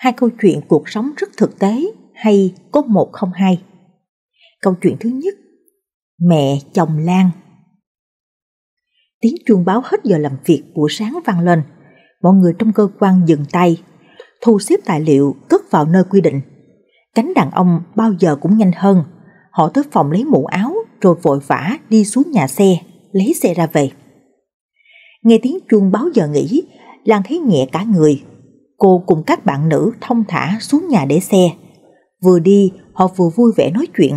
hai câu chuyện cuộc sống rất thực tế hay có một không hai. Câu chuyện thứ nhất, mẹ chồng Lan. Tiếng chuông báo hết giờ làm việc buổi sáng vang lên, mọi người trong cơ quan dừng tay, thu xếp tài liệu cất vào nơi quy định. Cánh đàn ông bao giờ cũng nhanh hơn, họ tới phòng lấy mũ áo rồi vội vã đi xuống nhà xe, lấy xe ra về. Nghe tiếng chuông báo giờ nghỉ, Lan thấy nhẹ cả người, Cô cùng các bạn nữ thông thả xuống nhà để xe. Vừa đi, họ vừa vui vẻ nói chuyện.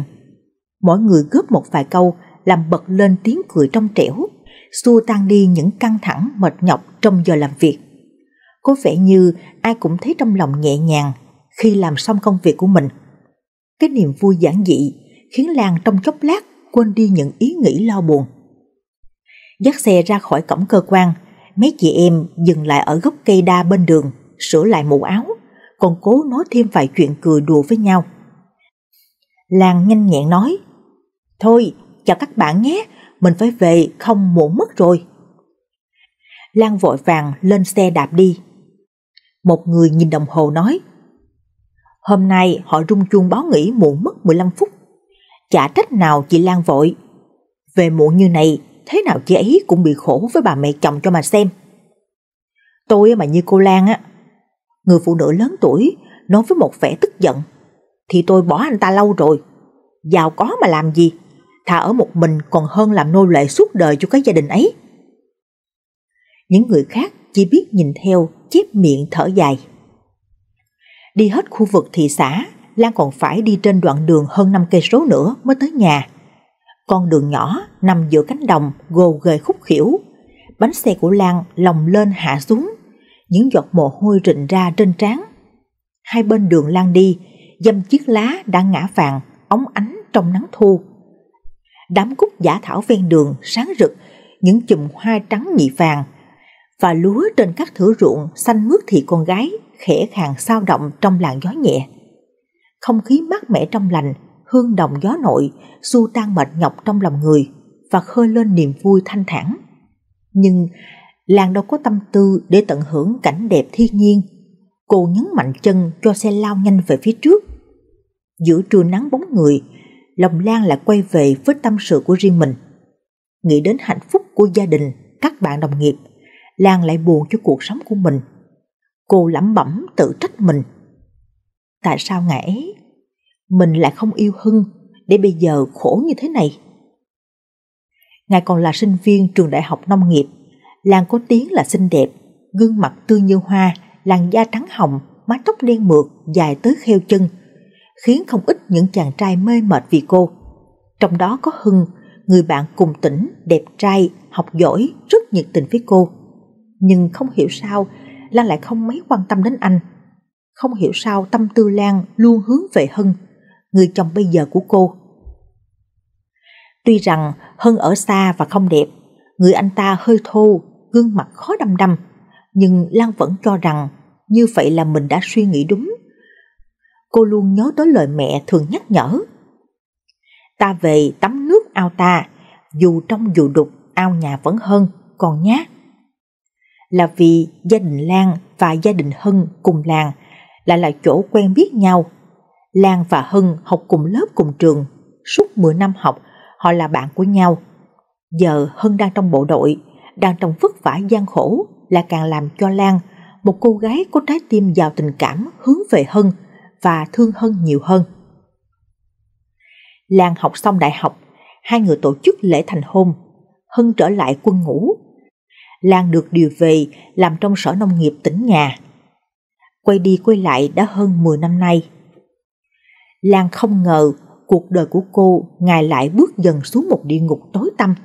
Mỗi người góp một vài câu, làm bật lên tiếng cười trong trẻo, xua tan đi những căng thẳng mệt nhọc trong giờ làm việc. Có vẻ như ai cũng thấy trong lòng nhẹ nhàng khi làm xong công việc của mình. Cái niềm vui giản dị khiến Lan trong chốc lát quên đi những ý nghĩ lo buồn. Dắt xe ra khỏi cổng cơ quan, mấy chị em dừng lại ở gốc cây đa bên đường sửa lại mũ áo, còn cố nói thêm vài chuyện cười đùa với nhau. Lan nhanh nhẹn nói, Thôi, chào các bạn nhé, mình phải về không muộn mất rồi. Lan vội vàng lên xe đạp đi. Một người nhìn đồng hồ nói, Hôm nay họ rung chuông báo nghỉ muộn mất 15 phút. Chả trách nào chị Lan vội. Về muộn như này, thế nào chị ấy cũng bị khổ với bà mẹ chồng cho mà xem. Tôi mà như cô Lan á, Người phụ nữ lớn tuổi nói với một vẻ tức giận. Thì tôi bỏ anh ta lâu rồi. Giàu có mà làm gì? Thà ở một mình còn hơn làm nô lệ suốt đời cho cái gia đình ấy. Những người khác chỉ biết nhìn theo, chép miệng thở dài. Đi hết khu vực thị xã, Lan còn phải đi trên đoạn đường hơn năm cây số nữa mới tới nhà. Con đường nhỏ nằm giữa cánh đồng gồ ghề khúc khỉu. Bánh xe của Lan lồng lên hạ xuống những giọt mồ hôi rịn ra trên trán. Hai bên đường lan đi, dâm chiếc lá đã ngã vàng, óng ánh trong nắng thu. Đám cúc giả thảo ven đường sáng rực, những chùm hoa trắng nhị vàng và lúa trên các thửa ruộng xanh mướt thì con gái khẽ khàng sao động trong làn gió nhẹ. Không khí mát mẻ trong lành, hương đồng gió nội, xua tan mệt nhọc trong lòng người và khơi lên niềm vui thanh thản. Nhưng Lan đâu có tâm tư để tận hưởng cảnh đẹp thiên nhiên. Cô nhấn mạnh chân cho xe lao nhanh về phía trước. Giữa trưa nắng bóng người, lòng Lan lại quay về với tâm sự của riêng mình. Nghĩ đến hạnh phúc của gia đình, các bạn đồng nghiệp, Lan lại buồn cho cuộc sống của mình. Cô lẩm bẩm tự trách mình. Tại sao ngày ấy, mình lại không yêu Hưng để bây giờ khổ như thế này? Ngài còn là sinh viên trường đại học nông nghiệp Làng có tiếng là xinh đẹp, gương mặt tươi như hoa, làn da trắng hồng, mái tóc đen mượt, dài tới kheo chân, khiến không ít những chàng trai mê mệt vì cô. Trong đó có Hưng, người bạn cùng tỉnh, đẹp trai, học giỏi, rất nhiệt tình với cô. Nhưng không hiểu sao, Lan lại không mấy quan tâm đến anh. Không hiểu sao tâm tư Lan luôn hướng về Hưng, người chồng bây giờ của cô. Tuy rằng Hưng ở xa và không đẹp, người anh ta hơi thô, gương mặt khó đăm đăm, nhưng Lan vẫn cho rằng như vậy là mình đã suy nghĩ đúng. Cô luôn nhớ tới lời mẹ thường nhắc nhở. Ta về tắm nước ao ta, dù trong dù đục, ao nhà vẫn hơn, còn nhá. Là vì gia đình Lan và gia đình Hân cùng làng lại là chỗ quen biết nhau. Lan và Hân học cùng lớp cùng trường, suốt 10 năm học, họ là bạn của nhau. Giờ Hân đang trong bộ đội, đang trong vất vả gian khổ là càng làm cho Lan, một cô gái có trái tim giàu tình cảm hướng về Hân và thương Hân nhiều hơn. Lan học xong đại học, hai người tổ chức lễ thành hôn, Hân trở lại quân ngũ. Lan được điều về làm trong sở nông nghiệp tỉnh nhà. Quay đi quay lại đã hơn 10 năm nay. Lan không ngờ cuộc đời của cô ngày lại bước dần xuống một địa ngục tối tăm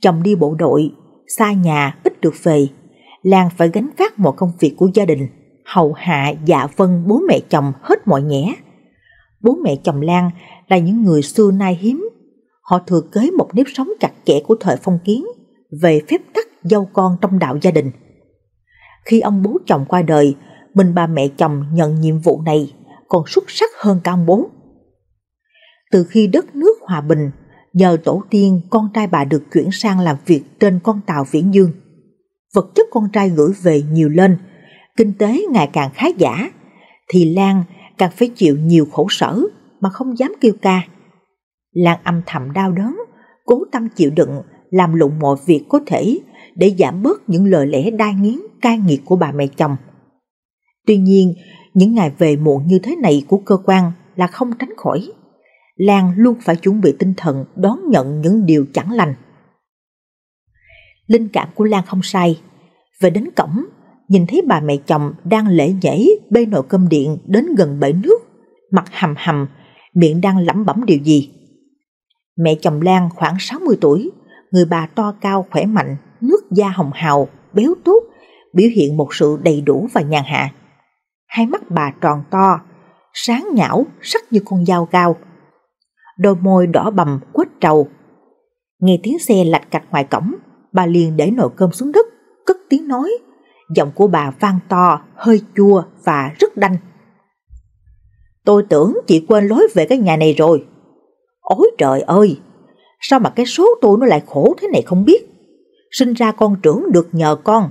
chồng đi bộ đội, xa nhà ít được về, Lan phải gánh vác mọi công việc của gia đình, hầu hạ dạ vân bố mẹ chồng hết mọi nhẽ. Bố mẹ chồng Lan là những người xưa nay hiếm, họ thừa kế một nếp sống chặt chẽ của thời phong kiến về phép tắc dâu con trong đạo gia đình. Khi ông bố chồng qua đời, mình bà mẹ chồng nhận nhiệm vụ này còn xuất sắc hơn cả ông bố. Từ khi đất nước hòa bình, Nhờ tổ tiên, con trai bà được chuyển sang làm việc trên con tàu Viễn Dương. Vật chất con trai gửi về nhiều lên, kinh tế ngày càng khá giả, thì Lan càng phải chịu nhiều khổ sở mà không dám kêu ca. Lan âm thầm đau đớn, cố tâm chịu đựng, làm lụng mọi việc có thể để giảm bớt những lời lẽ đai nghiến cay nghiệt của bà mẹ chồng. Tuy nhiên, những ngày về muộn như thế này của cơ quan là không tránh khỏi. Lan luôn phải chuẩn bị tinh thần đón nhận những điều chẳng lành. Linh cảm của Lan không sai. Về đến cổng, nhìn thấy bà mẹ chồng đang lễ nhảy bê nồi cơm điện đến gần bể nước, mặt hầm hầm, miệng đang lẩm bẩm điều gì. Mẹ chồng Lan khoảng 60 tuổi, người bà to cao khỏe mạnh, nước da hồng hào, béo tốt, biểu hiện một sự đầy đủ và nhàn hạ. Hai mắt bà tròn to, sáng nhão, sắc như con dao cao, đôi môi đỏ bầm quết trầu. Nghe tiếng xe lạch cạch ngoài cổng, bà liền để nồi cơm xuống đất, cất tiếng nói. Giọng của bà vang to, hơi chua và rất đanh. Tôi tưởng chị quên lối về cái nhà này rồi. Ôi trời ơi, sao mà cái số tôi nó lại khổ thế này không biết. Sinh ra con trưởng được nhờ con,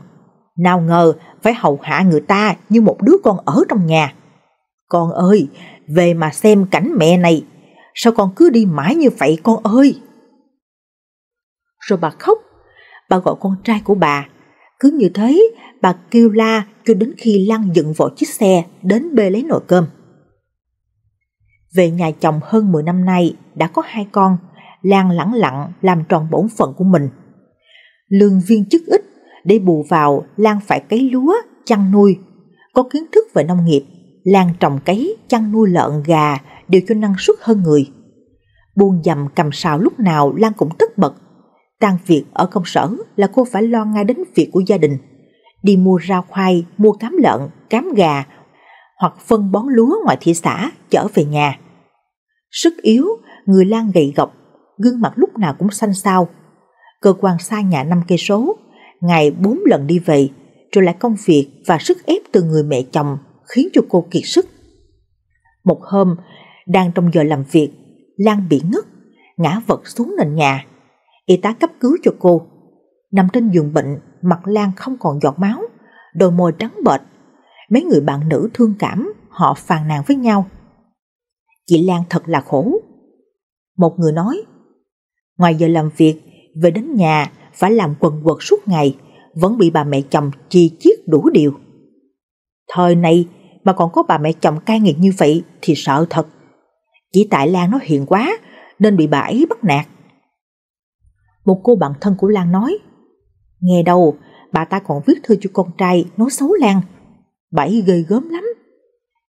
nào ngờ phải hầu hạ người ta như một đứa con ở trong nhà. Con ơi, về mà xem cảnh mẹ này Sao con cứ đi mãi như vậy con ơi? Rồi bà khóc, bà gọi con trai của bà. Cứ như thế, bà kêu la cho đến khi lăn dựng vội chiếc xe đến bê lấy nồi cơm. Về nhà chồng hơn 10 năm nay đã có hai con, Lan lẳng lặng làm tròn bổn phận của mình. Lương viên chức ít, để bù vào Lan phải cấy lúa, chăn nuôi, có kiến thức về nông nghiệp lan trồng cấy, chăn nuôi lợn, gà đều cho năng suất hơn người. Buôn dầm cầm sào lúc nào Lan cũng tất bật. Tan việc ở công sở là cô phải lo ngay đến việc của gia đình. Đi mua rau khoai, mua cám lợn, cám gà hoặc phân bón lúa ngoài thị xã chở về nhà. Sức yếu, người Lan gầy gọc, gương mặt lúc nào cũng xanh xao. Cơ quan xa nhà năm cây số, ngày bốn lần đi về, rồi lại công việc và sức ép từ người mẹ chồng khiến cho cô kiệt sức. Một hôm, đang trong giờ làm việc, Lan bị ngất, ngã vật xuống nền nhà. Y tá cấp cứu cho cô. Nằm trên giường bệnh, mặt Lan không còn giọt máu, đôi môi trắng bệch. Mấy người bạn nữ thương cảm, họ phàn nàn với nhau. Chị Lan thật là khổ. Một người nói, ngoài giờ làm việc, về đến nhà phải làm quần quật suốt ngày, vẫn bị bà mẹ chồng chi chiết đủ điều. Thời này mà còn có bà mẹ chồng cai nghiệt như vậy thì sợ thật. Chỉ tại Lan nó hiền quá nên bị bà ấy bắt nạt. Một cô bạn thân của Lan nói Nghe đâu bà ta còn viết thư cho con trai nói xấu Lan. Bà ấy ghê gớm lắm.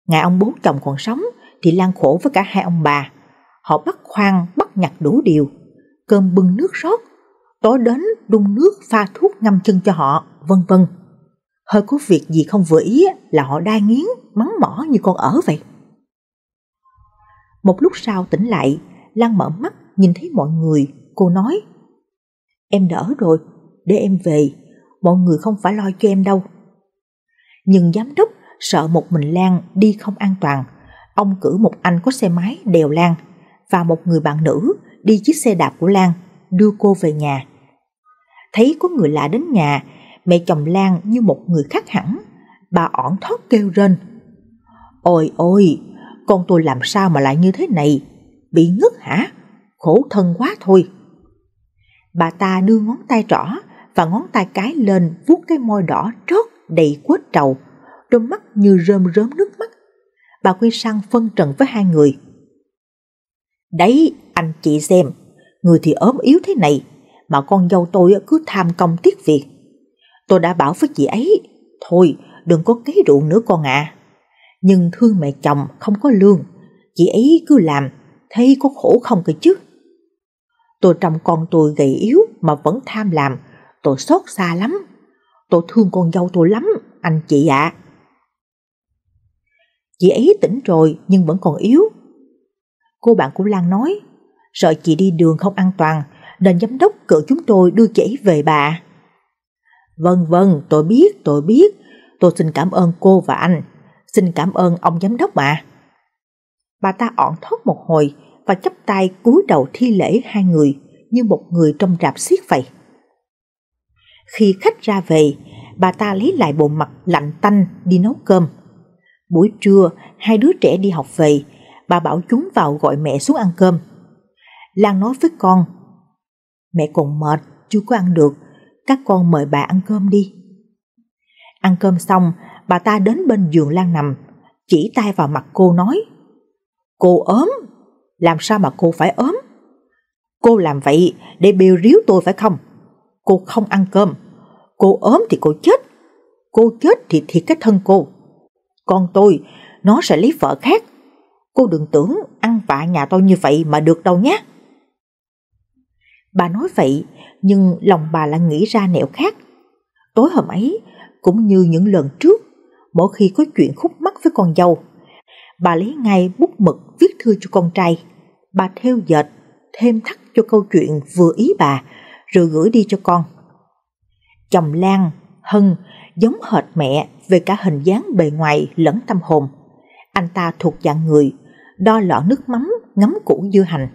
Ngày ông bố chồng còn sống thì Lan khổ với cả hai ông bà. Họ bắt khoan, bắt nhặt đủ điều. Cơm bưng nước rót, tối đến đun nước pha thuốc ngâm chân cho họ, vân vân hơi có việc gì không vừa ý là họ đai nghiến, mắng mỏ như con ở vậy. Một lúc sau tỉnh lại, Lan mở mắt nhìn thấy mọi người, cô nói Em đỡ rồi, để em về, mọi người không phải lo cho em đâu. Nhưng giám đốc sợ một mình Lan đi không an toàn, ông cử một anh có xe máy đèo Lan và một người bạn nữ đi chiếc xe đạp của Lan đưa cô về nhà. Thấy có người lạ đến nhà mẹ chồng Lan như một người khác hẳn. Bà ổn thót kêu rên. Ôi ôi, con tôi làm sao mà lại như thế này? Bị ngất hả? Khổ thân quá thôi. Bà ta đưa ngón tay trỏ và ngón tay cái lên vuốt cái môi đỏ trót đầy quết trầu, đôi mắt như rơm rớm nước mắt. Bà Quy Sang phân trần với hai người. Đấy, anh chị xem, người thì ốm yếu thế này, mà con dâu tôi cứ tham công tiếc việc. Tôi đã bảo với chị ấy, thôi đừng có cấy ruộng nữa con ạ. À. Nhưng thương mẹ chồng không có lương, chị ấy cứ làm, thấy có khổ không cơ chứ. Tôi trông con tôi gầy yếu mà vẫn tham làm, tôi xót xa lắm. Tôi thương con dâu tôi lắm, anh chị ạ. À. Chị ấy tỉnh rồi nhưng vẫn còn yếu. Cô bạn của Lan nói, sợ chị đi đường không an toàn nên giám đốc cử chúng tôi đưa chị ấy về bà. Vâng vâng, tôi biết, tôi biết. Tôi xin cảm ơn cô và anh. Xin cảm ơn ông giám đốc mà. Bà ta ọn thót một hồi và chắp tay cúi đầu thi lễ hai người như một người trong rạp xiết vậy. Khi khách ra về, bà ta lấy lại bộ mặt lạnh tanh đi nấu cơm. Buổi trưa, hai đứa trẻ đi học về, bà bảo chúng vào gọi mẹ xuống ăn cơm. Lan nói với con, mẹ còn mệt, chưa có ăn được, các con mời bà ăn cơm đi. Ăn cơm xong, bà ta đến bên giường Lan nằm, chỉ tay vào mặt cô nói Cô ốm, làm sao mà cô phải ốm? Cô làm vậy để bêu riếu tôi phải không? Cô không ăn cơm, cô ốm thì cô chết, cô chết thì thiệt cái thân cô. Còn tôi, nó sẽ lấy vợ khác. Cô đừng tưởng ăn vạ nhà tôi như vậy mà được đâu nhé. Bà nói vậy, nhưng lòng bà lại nghĩ ra nẻo khác. Tối hôm ấy, cũng như những lần trước, mỗi khi có chuyện khúc mắc với con dâu, bà lấy ngay bút mực viết thư cho con trai. Bà theo dệt, thêm thắt cho câu chuyện vừa ý bà, rồi gửi đi cho con. Chồng Lan, Hân giống hệt mẹ về cả hình dáng bề ngoài lẫn tâm hồn. Anh ta thuộc dạng người, đo lọ nước mắm ngắm củ dưa hành.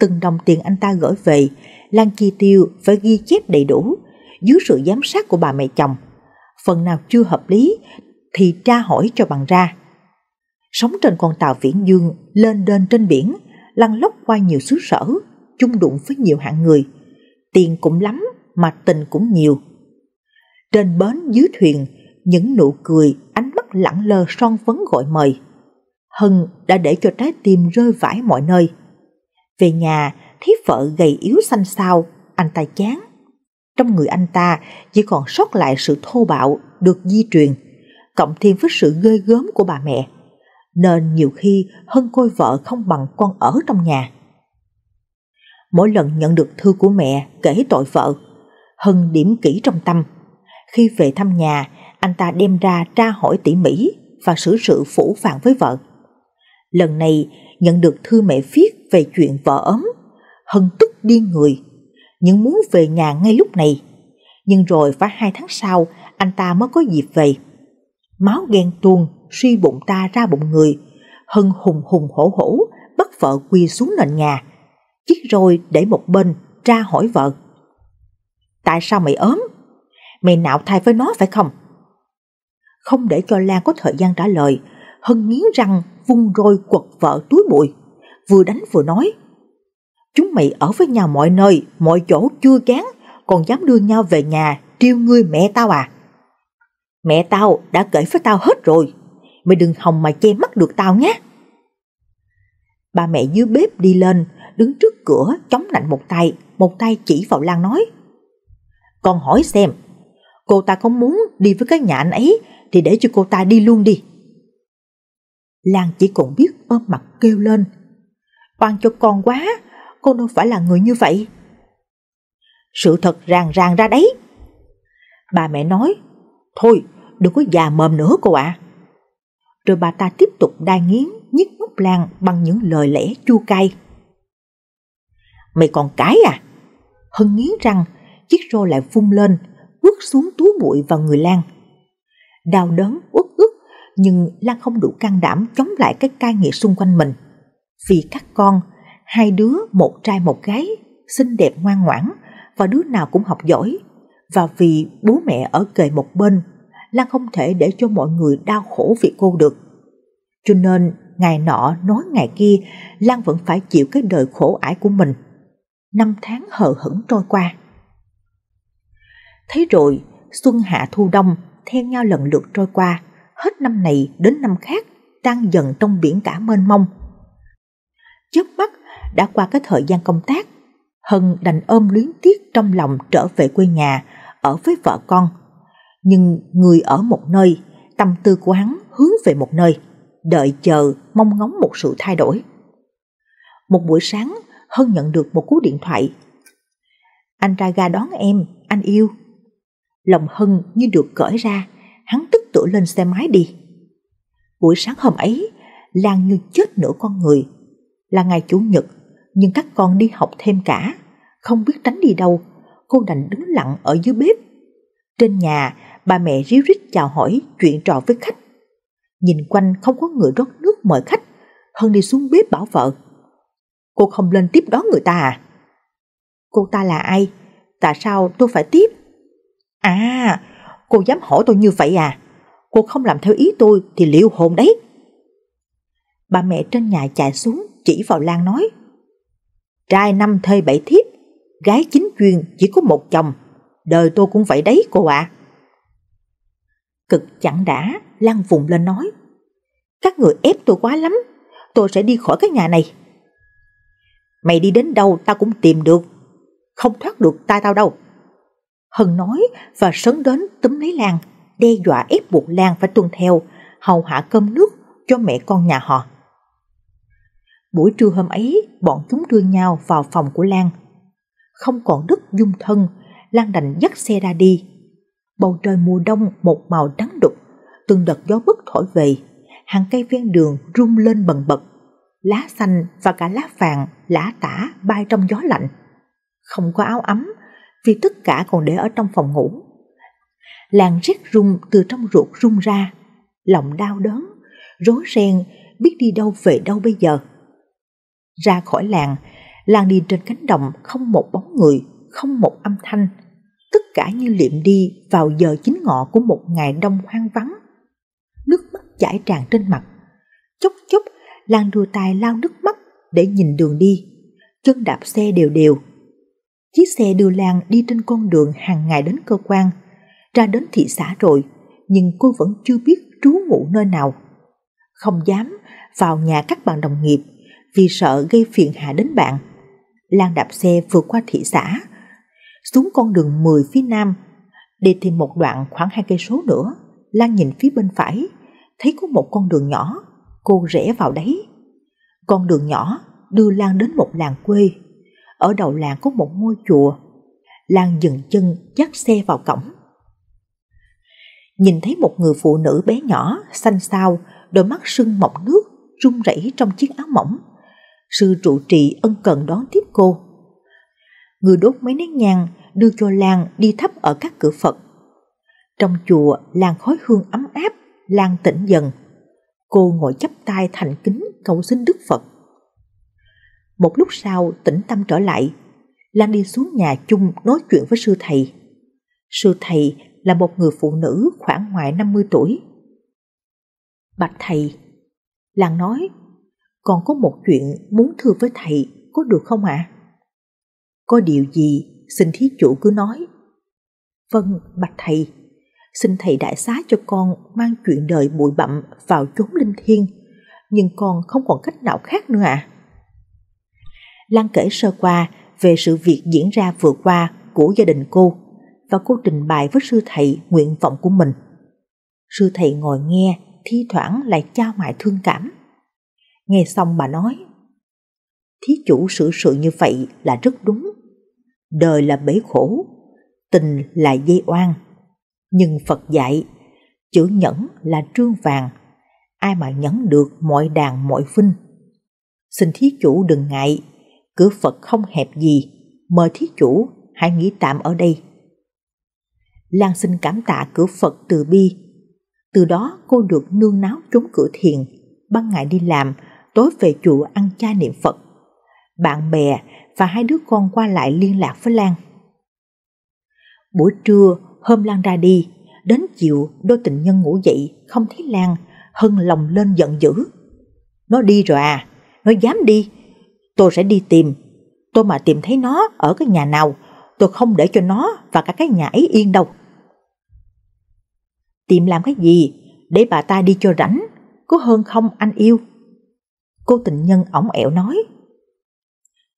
Từng đồng tiền anh ta gửi về, Lan chi tiêu phải ghi chép đầy đủ, dưới sự giám sát của bà mẹ chồng. Phần nào chưa hợp lý thì tra hỏi cho bằng ra. Sống trên con tàu viễn dương, lên đên trên biển, lăn lóc qua nhiều xứ sở, chung đụng với nhiều hạng người. Tiền cũng lắm, mà tình cũng nhiều. Trên bến dưới thuyền, những nụ cười, ánh mắt lẳng lơ son phấn gọi mời. Hân đã để cho trái tim rơi vãi mọi nơi. Về nhà, thấy vợ gầy yếu xanh xao, anh ta chán. Trong người anh ta chỉ còn sót lại sự thô bạo được di truyền, cộng thêm với sự ghê gớm của bà mẹ. Nên nhiều khi Hân coi vợ không bằng con ở trong nhà. Mỗi lần nhận được thư của mẹ kể tội vợ, Hân điểm kỹ trong tâm. Khi về thăm nhà, anh ta đem ra tra hỏi tỉ mỉ và xử sự phủ phàng với vợ. Lần này nhận được thư mẹ viết về chuyện vợ ấm, hân tức điên người, nhưng muốn về nhà ngay lúc này. Nhưng rồi phải hai tháng sau, anh ta mới có dịp về. Máu ghen tuôn, suy bụng ta ra bụng người. Hân hùng hùng hổ hổ, bắt vợ quỳ xuống nền nhà. Chiếc roi để một bên, ra hỏi vợ. Tại sao mày ốm? Mày nạo thai với nó phải không? Không để cho Lan có thời gian trả lời, Hân nghiến răng vung roi quật vợ túi bụi vừa đánh vừa nói. Chúng mày ở với nhau mọi nơi, mọi chỗ chưa chán, còn dám đưa nhau về nhà triêu ngươi mẹ tao à? Mẹ tao đã kể với tao hết rồi, mày đừng hòng mà che mắt được tao nhé. Ba mẹ dưới bếp đi lên, đứng trước cửa chống nạnh một tay, một tay chỉ vào Lan nói. Con hỏi xem, cô ta có muốn đi với cái nhà anh ấy thì để cho cô ta đi luôn đi. Lan chỉ còn biết ôm mặt kêu lên, oan cho con quá, con đâu phải là người như vậy. Sự thật ràng ràng ra đấy. Bà mẹ nói, thôi đừng có già mồm nữa cô ạ. À. Rồi bà ta tiếp tục đai nghiến, nhức ngốc Lan bằng những lời lẽ chua cay. Mày còn cái à? Hân nghiến răng, chiếc rô lại vung lên, quất xuống túi bụi vào người Lan. Đau đớn, uất ức, nhưng Lan không đủ can đảm chống lại cái cai nghiệt xung quanh mình. Vì các con, hai đứa một trai một gái, xinh đẹp ngoan ngoãn và đứa nào cũng học giỏi. Và vì bố mẹ ở kề một bên, Lan không thể để cho mọi người đau khổ vì cô được. Cho nên, ngày nọ nói ngày kia, Lan vẫn phải chịu cái đời khổ ải của mình. Năm tháng hờ hững trôi qua. Thấy rồi, xuân hạ thu đông theo nhau lần lượt trôi qua, hết năm này đến năm khác, tan dần trong biển cả mênh mông. Trước mắt, đã qua cái thời gian công tác, Hân đành ôm luyến tiếc trong lòng trở về quê nhà, ở với vợ con. Nhưng người ở một nơi, tâm tư của hắn hướng về một nơi, đợi chờ, mong ngóng một sự thay đổi. Một buổi sáng, Hân nhận được một cú điện thoại. Anh ra ga đón em, anh yêu. Lòng Hân như được cởi ra, hắn tức tựa lên xe máy đi. Buổi sáng hôm ấy, Lan như chết nửa con người, là ngày chủ nhật, nhưng các con đi học thêm cả, không biết tránh đi đâu, cô đành đứng lặng ở dưới bếp. Trên nhà, bà mẹ ríu rít chào hỏi chuyện trò với khách. Nhìn quanh không có người rót nước mời khách, Hân đi xuống bếp bảo vợ. Cô không lên tiếp đón người ta à? Cô ta là ai? Tại sao tôi phải tiếp? À, cô dám hỏi tôi như vậy à? Cô không làm theo ý tôi thì liệu hồn đấy. Bà mẹ trên nhà chạy xuống chỉ vào Lan nói Trai năm thê bảy thiếp, gái chính chuyên chỉ có một chồng, đời tôi cũng vậy đấy cô ạ. À. Cực chẳng đã, Lan vùng lên nói Các người ép tôi quá lắm, tôi sẽ đi khỏi cái nhà này. Mày đi đến đâu tao cũng tìm được, không thoát được tay tao đâu. Hân nói và sấn đến túm lấy Lan, đe dọa ép buộc Lan phải tuân theo, hầu hạ cơm nước cho mẹ con nhà họ buổi trưa hôm ấy bọn chúng đưa nhau vào phòng của Lan. Không còn đức dung thân, Lan đành dắt xe ra đi. Bầu trời mùa đông một màu trắng đục, từng đợt gió bức thổi về, hàng cây ven đường rung lên bần bật. Lá xanh và cả lá vàng, lá tả bay trong gió lạnh. Không có áo ấm, vì tất cả còn để ở trong phòng ngủ. Lan rét rung từ trong ruột rung ra, lòng đau đớn, rối ren biết đi đâu về đâu bây giờ. Ra khỏi làng, làng đi trên cánh đồng không một bóng người, không một âm thanh. Tất cả như liệm đi vào giờ chính ngọ của một ngày đông hoang vắng. Nước mắt chảy tràn trên mặt. Chốc chốc, Lan đưa tay lao nước mắt để nhìn đường đi. Chân đạp xe đều đều. Chiếc xe đưa Lan đi trên con đường hàng ngày đến cơ quan. Ra đến thị xã rồi, nhưng cô vẫn chưa biết trú ngụ nơi nào. Không dám vào nhà các bạn đồng nghiệp vì sợ gây phiền hà đến bạn. Lan đạp xe vượt qua thị xã, xuống con đường 10 phía nam, đi thêm một đoạn khoảng hai cây số nữa, Lan nhìn phía bên phải, thấy có một con đường nhỏ, cô rẽ vào đấy. Con đường nhỏ đưa Lan đến một làng quê, ở đầu làng có một ngôi chùa. Lan dừng chân dắt xe vào cổng. Nhìn thấy một người phụ nữ bé nhỏ, xanh xao, đôi mắt sưng mọc nước, run rẩy trong chiếc áo mỏng, sư trụ trì ân cần đón tiếp cô. Người đốt mấy nén nhang đưa cho Lan đi thắp ở các cửa Phật. Trong chùa, Lan khói hương ấm áp, Lan tỉnh dần. Cô ngồi chắp tay thành kính cầu xin Đức Phật. Một lúc sau tỉnh tâm trở lại, Lan đi xuống nhà chung nói chuyện với sư thầy. Sư thầy là một người phụ nữ khoảng ngoài 50 tuổi. Bạch thầy, Lan nói còn có một chuyện muốn thưa với thầy, có được không ạ? À? Có điều gì, xin thí chủ cứ nói. Vâng, bạch thầy, xin thầy đại xá cho con mang chuyện đời bụi bặm vào chốn linh thiêng, nhưng con không còn cách nào khác nữa ạ. À. Lan kể sơ qua về sự việc diễn ra vừa qua của gia đình cô và cô trình bày với sư thầy nguyện vọng của mình. Sư thầy ngồi nghe, thi thoảng lại trao mại thương cảm. Nghe xong bà nói, thí chủ xử sự như vậy là rất đúng. Đời là bể khổ, tình là dây oan. Nhưng Phật dạy, chữ nhẫn là trương vàng, ai mà nhẫn được mọi đàn mọi vinh. Xin thí chủ đừng ngại, cửa Phật không hẹp gì, mời thí chủ hãy nghỉ tạm ở đây. Lan xin cảm tạ cửa Phật từ bi. Từ đó cô được nương náo trốn cửa thiền, ban ngày đi làm tối về chùa ăn cha niệm Phật. Bạn bè và hai đứa con qua lại liên lạc với Lan. Buổi trưa, hôm Lan ra đi, đến chiều đôi tình nhân ngủ dậy không thấy Lan, Hân lòng lên giận dữ. Nó đi rồi à, nó dám đi, tôi sẽ đi tìm. Tôi mà tìm thấy nó ở cái nhà nào, tôi không để cho nó và cả cái nhà ấy yên đâu. Tìm làm cái gì? Để bà ta đi cho rảnh, có hơn không anh yêu? Cô tình nhân ổng ẹo nói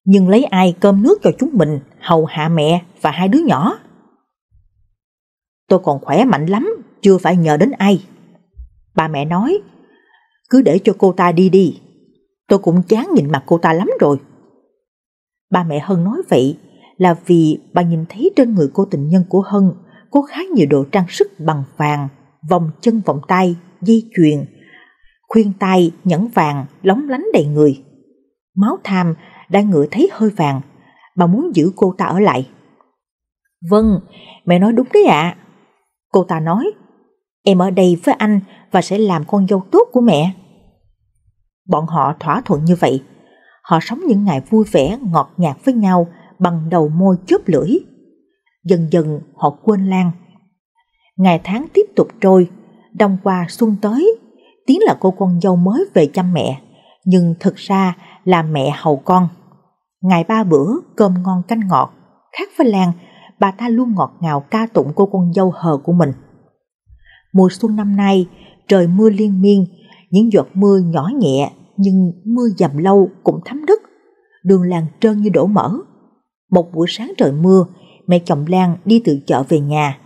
Nhưng lấy ai cơm nước cho chúng mình Hầu hạ mẹ và hai đứa nhỏ Tôi còn khỏe mạnh lắm Chưa phải nhờ đến ai Bà mẹ nói Cứ để cho cô ta đi đi Tôi cũng chán nhìn mặt cô ta lắm rồi bà mẹ Hân nói vậy là vì bà nhìn thấy trên người cô tình nhân của Hân có khá nhiều đồ trang sức bằng vàng, vòng chân vòng tay, dây chuyền, khuyên tay nhẫn vàng lóng lánh đầy người. Máu tham đã ngửi thấy hơi vàng, bà muốn giữ cô ta ở lại. Vâng, mẹ nói đúng đấy ạ. À. Cô ta nói, em ở đây với anh và sẽ làm con dâu tốt của mẹ. Bọn họ thỏa thuận như vậy. Họ sống những ngày vui vẻ, ngọt nhạt với nhau bằng đầu môi chớp lưỡi. Dần dần họ quên Lan. Ngày tháng tiếp tục trôi, đông qua xuân tới tiếng là cô con dâu mới về chăm mẹ, nhưng thực ra là mẹ hầu con. Ngày ba bữa, cơm ngon canh ngọt, khác với Lan, bà ta luôn ngọt ngào ca tụng cô con dâu hờ của mình. Mùa xuân năm nay, trời mưa liên miên, những giọt mưa nhỏ nhẹ nhưng mưa dầm lâu cũng thấm đất, đường làng trơn như đổ mỡ. Một buổi sáng trời mưa, mẹ chồng Lan đi từ chợ về nhà,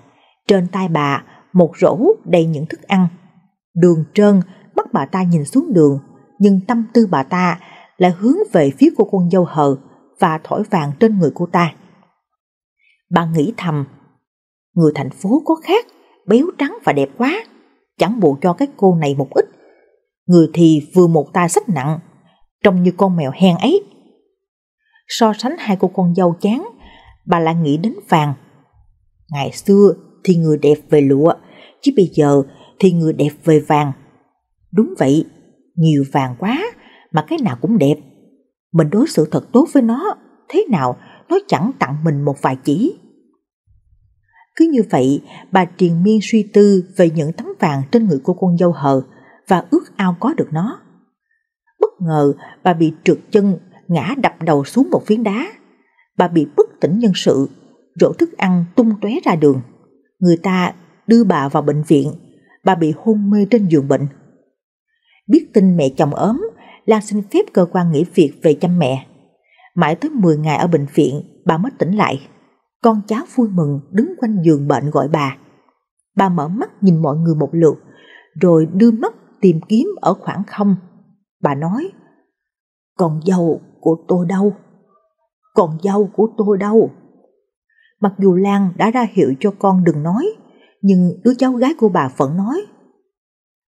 trên tay bà một rổ đầy những thức ăn Đường trơn, mắt bà ta nhìn xuống đường, nhưng tâm tư bà ta lại hướng về phía cô con dâu hờ và thổi vàng trên người cô ta. Bà nghĩ thầm, người thành phố có khác, béo trắng và đẹp quá, chẳng bộ cho cái cô này một ít. Người thì vừa một tay sách nặng, trông như con mèo hen ấy. So sánh hai cô con dâu chán, bà lại nghĩ đến vàng. Ngày xưa thì người đẹp về lụa, chứ bây giờ thì người đẹp về vàng. Đúng vậy, nhiều vàng quá mà cái nào cũng đẹp. Mình đối xử thật tốt với nó, thế nào nó chẳng tặng mình một vài chỉ. Cứ như vậy, bà triền miên suy tư về những tấm vàng trên người của con dâu hờ và ước ao có được nó. Bất ngờ, bà bị trượt chân, ngã đập đầu xuống một phiến đá. Bà bị bất tỉnh nhân sự, rổ thức ăn tung tóe ra đường. Người ta đưa bà vào bệnh viện bà bị hôn mê trên giường bệnh. Biết tin mẹ chồng ốm, Lan xin phép cơ quan nghỉ việc về chăm mẹ. Mãi tới 10 ngày ở bệnh viện, bà mới tỉnh lại. Con cháu vui mừng đứng quanh giường bệnh gọi bà. Bà mở mắt nhìn mọi người một lượt, rồi đưa mắt tìm kiếm ở khoảng không. Bà nói, con dâu của tôi đâu? Con dâu của tôi đâu? Mặc dù Lan đã ra hiệu cho con đừng nói, nhưng đứa cháu gái của bà vẫn nói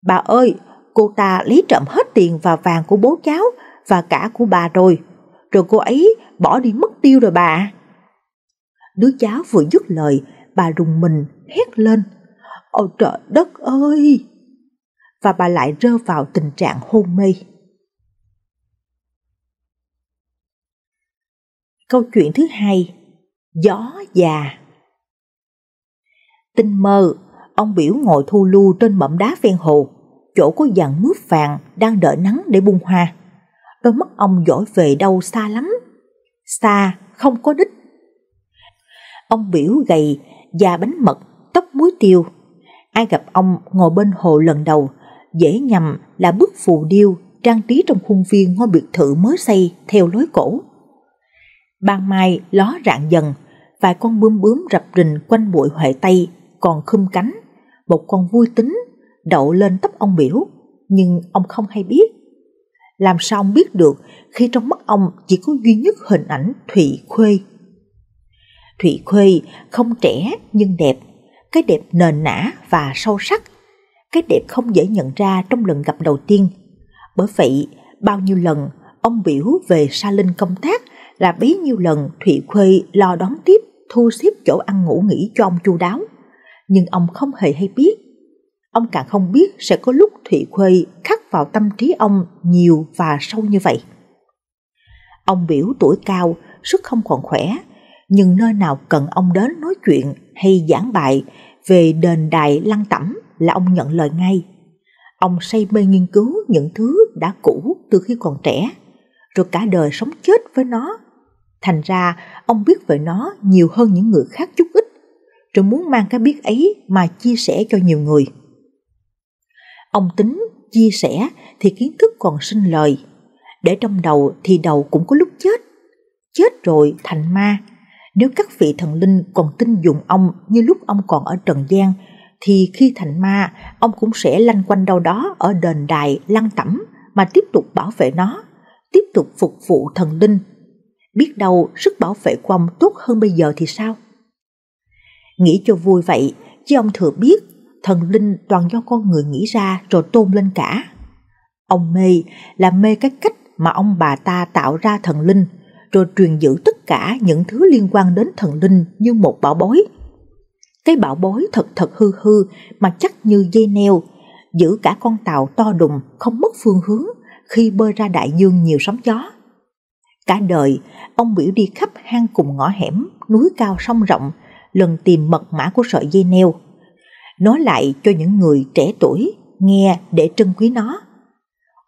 Bà ơi, cô ta lấy trộm hết tiền và vàng của bố cháu và cả của bà rồi, rồi cô ấy bỏ đi mất tiêu rồi bà. Đứa cháu vừa dứt lời, bà rùng mình hét lên. Ôi trời đất ơi! Và bà lại rơi vào tình trạng hôn mê. Câu chuyện thứ hai, gió già. Tinh mơ, ông biểu ngồi thu lưu trên mẫm đá ven hồ, chỗ có dàn mướp vàng đang đợi nắng để bung hoa. Đôi mắt ông giỏi về đâu xa lắm, xa không có đích. Ông biểu gầy, da bánh mật, tóc muối tiêu. Ai gặp ông ngồi bên hồ lần đầu, dễ nhầm là bức phù điêu trang trí trong khuôn viên ngôi biệt thự mới xây theo lối cổ. Ban mai ló rạng dần, vài con bướm bướm rập rình quanh bụi huệ tây còn khum cánh, một con vui tính đậu lên tóc ông biểu, nhưng ông không hay biết. Làm sao ông biết được khi trong mắt ông chỉ có duy nhất hình ảnh Thụy Khuê. Thụy Khuê không trẻ nhưng đẹp, cái đẹp nền nã và sâu sắc, cái đẹp không dễ nhận ra trong lần gặp đầu tiên. Bởi vậy, bao nhiêu lần ông biểu về Sa Linh công tác là bấy nhiêu lần Thụy Khuê lo đón tiếp, thu xếp chỗ ăn ngủ nghỉ cho ông chu đáo nhưng ông không hề hay biết. Ông càng không biết sẽ có lúc Thụy Khuê khắc vào tâm trí ông nhiều và sâu như vậy. Ông biểu tuổi cao, sức không còn khỏe, nhưng nơi nào cần ông đến nói chuyện hay giảng bài về đền đài lăng tẩm là ông nhận lời ngay. Ông say mê nghiên cứu những thứ đã cũ từ khi còn trẻ, rồi cả đời sống chết với nó. Thành ra, ông biết về nó nhiều hơn những người khác chút ít rồi muốn mang cái biết ấy mà chia sẻ cho nhiều người. Ông tính chia sẻ thì kiến thức còn sinh lời, để trong đầu thì đầu cũng có lúc chết, chết rồi thành ma. Nếu các vị thần linh còn tin dùng ông như lúc ông còn ở trần gian, thì khi thành ma, ông cũng sẽ lanh quanh đâu đó ở đền đài lăng tẩm mà tiếp tục bảo vệ nó, tiếp tục phục vụ thần linh. Biết đâu sức bảo vệ của ông tốt hơn bây giờ thì sao? Nghĩ cho vui vậy, chứ ông thừa biết thần linh toàn do con người nghĩ ra rồi tôn lên cả. Ông mê là mê cái cách mà ông bà ta tạo ra thần linh, rồi truyền giữ tất cả những thứ liên quan đến thần linh như một bảo bối. Cái bảo bối thật thật hư hư mà chắc như dây neo, giữ cả con tàu to đùng không mất phương hướng khi bơi ra đại dương nhiều sóng gió. Cả đời, ông biểu đi khắp hang cùng ngõ hẻm, núi cao sông rộng, lần tìm mật mã của sợi dây neo. Nói lại cho những người trẻ tuổi nghe để trân quý nó.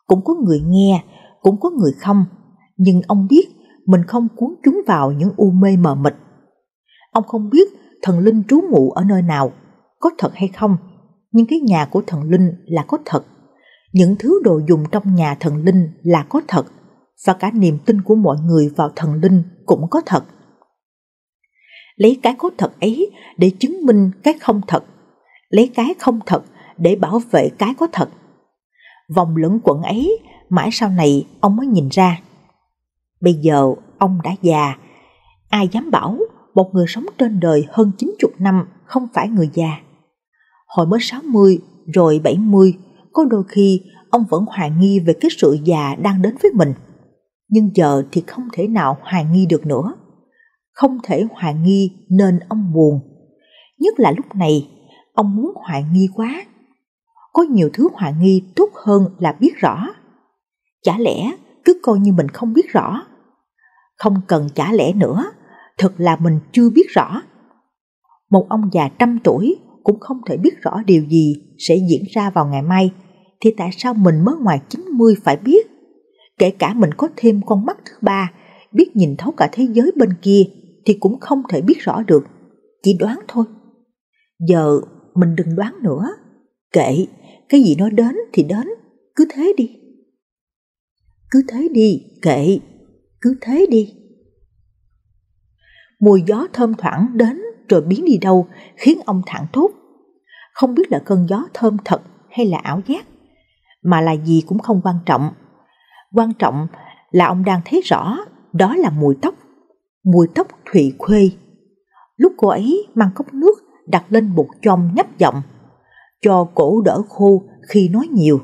Cũng có người nghe, cũng có người không, nhưng ông biết mình không cuốn chúng vào những u mê mờ mịt. Ông không biết thần linh trú ngụ ở nơi nào, có thật hay không, nhưng cái nhà của thần linh là có thật. Những thứ đồ dùng trong nhà thần linh là có thật, và cả niềm tin của mọi người vào thần linh cũng có thật lấy cái có thật ấy để chứng minh cái không thật, lấy cái không thật để bảo vệ cái có thật. Vòng luẩn quẩn ấy mãi sau này ông mới nhìn ra. Bây giờ ông đã già, ai dám bảo một người sống trên đời hơn 90 năm không phải người già. Hồi mới 60 rồi 70, có đôi khi ông vẫn hoài nghi về cái sự già đang đến với mình. Nhưng giờ thì không thể nào hoài nghi được nữa không thể hoài nghi nên ông buồn. Nhất là lúc này, ông muốn hoài nghi quá. Có nhiều thứ hoài nghi tốt hơn là biết rõ. Chả lẽ cứ coi như mình không biết rõ. Không cần chả lẽ nữa, thật là mình chưa biết rõ. Một ông già trăm tuổi cũng không thể biết rõ điều gì sẽ diễn ra vào ngày mai, thì tại sao mình mới ngoài 90 phải biết? Kể cả mình có thêm con mắt thứ ba, biết nhìn thấu cả thế giới bên kia, thì cũng không thể biết rõ được, chỉ đoán thôi. Giờ mình đừng đoán nữa, kệ, cái gì nó đến thì đến, cứ thế đi. Cứ thế đi, kệ, cứ thế đi. Mùi gió thơm thoảng đến rồi biến đi đâu khiến ông thẳng thốt. Không biết là cơn gió thơm thật hay là ảo giác, mà là gì cũng không quan trọng. Quan trọng là ông đang thấy rõ đó là mùi tóc mùi tóc Thụy Khuê. Lúc cô ấy mang cốc nước đặt lên bột chom nhấp giọng, cho cổ đỡ khô khi nói nhiều.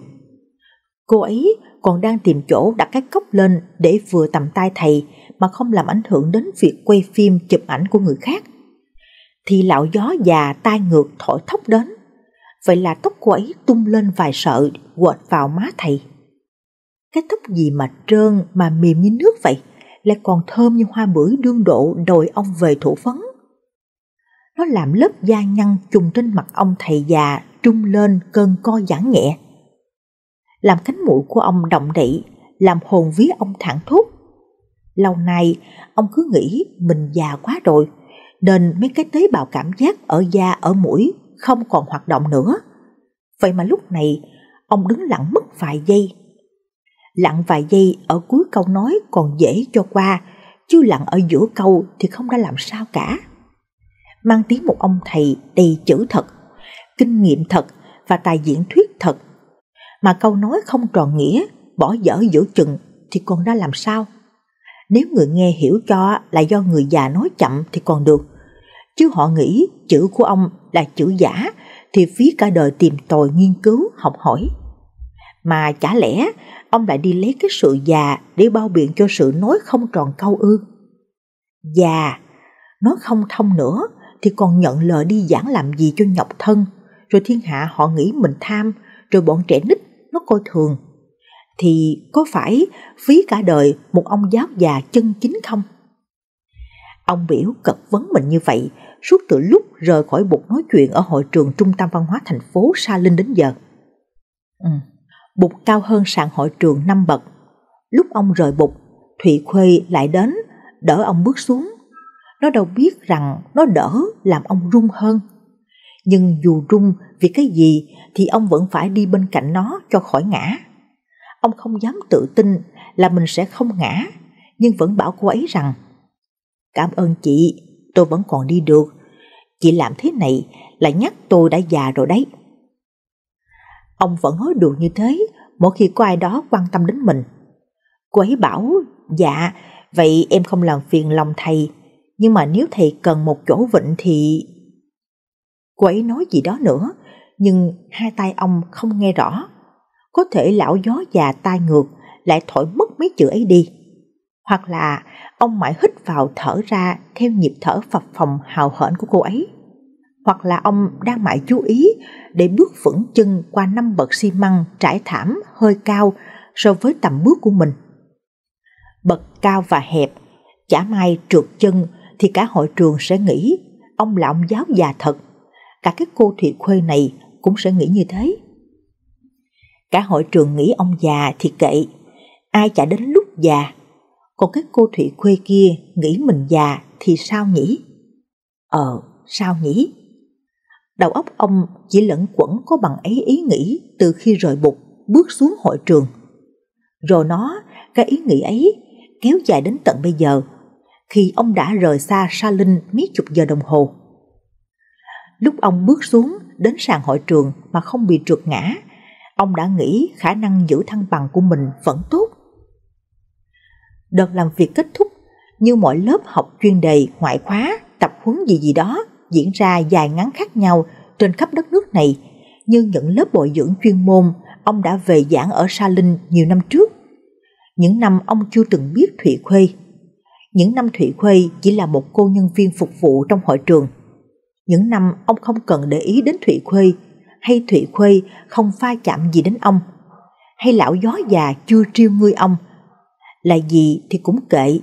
Cô ấy còn đang tìm chỗ đặt cái cốc lên để vừa tầm tay thầy mà không làm ảnh hưởng đến việc quay phim chụp ảnh của người khác. Thì lão gió già tai ngược thổi tóc đến. Vậy là tóc cô ấy tung lên vài sợi quệt vào má thầy. Cái tóc gì mà trơn mà mềm như nước vậy? lại còn thơm như hoa bưởi đương độ đội ông về thủ phấn. Nó làm lớp da nhăn trùng trên mặt ông thầy già trung lên cơn co giãn nhẹ. Làm cánh mũi của ông động đậy, làm hồn ví ông thẳng thốt. Lâu nay, ông cứ nghĩ mình già quá rồi, nên mấy cái tế bào cảm giác ở da ở mũi không còn hoạt động nữa. Vậy mà lúc này, ông đứng lặng mất vài giây lặng vài giây ở cuối câu nói còn dễ cho qua, chứ lặng ở giữa câu thì không đã làm sao cả. Mang tiếng một ông thầy đầy chữ thật, kinh nghiệm thật và tài diễn thuyết thật, mà câu nói không tròn nghĩa, bỏ dở giữa chừng thì còn đã làm sao? Nếu người nghe hiểu cho là do người già nói chậm thì còn được, chứ họ nghĩ chữ của ông là chữ giả thì phí cả đời tìm tòi nghiên cứu học hỏi mà chả lẽ ông lại đi lấy cái sự già để bao biện cho sự nói không tròn câu ư? Già, nói không thông nữa thì còn nhận lời đi giảng làm gì cho nhọc thân, rồi thiên hạ họ nghĩ mình tham, rồi bọn trẻ nít nó coi thường. Thì có phải phí cả đời một ông giáo già chân chính không? Ông biểu cật vấn mình như vậy suốt từ lúc rời khỏi bục nói chuyện ở hội trường trung tâm văn hóa thành phố Sa Linh đến giờ. Ừ bục cao hơn sàn hội trường năm bậc. Lúc ông rời bục, Thụy Khuê lại đến, đỡ ông bước xuống. Nó đâu biết rằng nó đỡ làm ông rung hơn. Nhưng dù rung vì cái gì thì ông vẫn phải đi bên cạnh nó cho khỏi ngã. Ông không dám tự tin là mình sẽ không ngã, nhưng vẫn bảo cô ấy rằng Cảm ơn chị, tôi vẫn còn đi được. Chị làm thế này là nhắc tôi đã già rồi đấy. Ông vẫn hối đùa như thế mỗi khi có ai đó quan tâm đến mình. Cô ấy bảo, dạ, vậy em không làm phiền lòng thầy, nhưng mà nếu thầy cần một chỗ vịnh thì... Cô ấy nói gì đó nữa, nhưng hai tay ông không nghe rõ. Có thể lão gió già tai ngược lại thổi mất mấy chữ ấy đi. Hoặc là ông mãi hít vào thở ra theo nhịp thở phập phòng hào hển của cô ấy hoặc là ông đang mãi chú ý để bước vững chân qua năm bậc xi măng trải thảm hơi cao so với tầm bước của mình. Bậc cao và hẹp, chả may trượt chân thì cả hội trường sẽ nghĩ ông là ông giáo già thật, cả cái cô thị khuê này cũng sẽ nghĩ như thế. Cả hội trường nghĩ ông già thì kệ, ai chả đến lúc già, còn cái cô Thụy Khuê kia nghĩ mình già thì sao nhỉ? Ờ, sao nhỉ? Đầu óc ông chỉ lẫn quẩn có bằng ấy ý nghĩ từ khi rời bục, bước xuống hội trường. Rồi nó, cái ý nghĩ ấy kéo dài đến tận bây giờ, khi ông đã rời xa Sa Linh mấy chục giờ đồng hồ. Lúc ông bước xuống đến sàn hội trường mà không bị trượt ngã, ông đã nghĩ khả năng giữ thăng bằng của mình vẫn tốt. Đợt làm việc kết thúc, như mọi lớp học chuyên đề ngoại khóa, tập huấn gì gì đó, diễn ra dài ngắn khác nhau trên khắp đất nước này, Như những lớp bồi dưỡng chuyên môn ông đã về giảng ở Sa Linh nhiều năm trước. Những năm ông chưa từng biết Thụy Khuê. Những năm Thụy Khuê chỉ là một cô nhân viên phục vụ trong hội trường. Những năm ông không cần để ý đến Thụy Khuê hay Thụy Khuê không pha chạm gì đến ông hay lão gió già chưa triêu ngươi ông. Là gì thì cũng kệ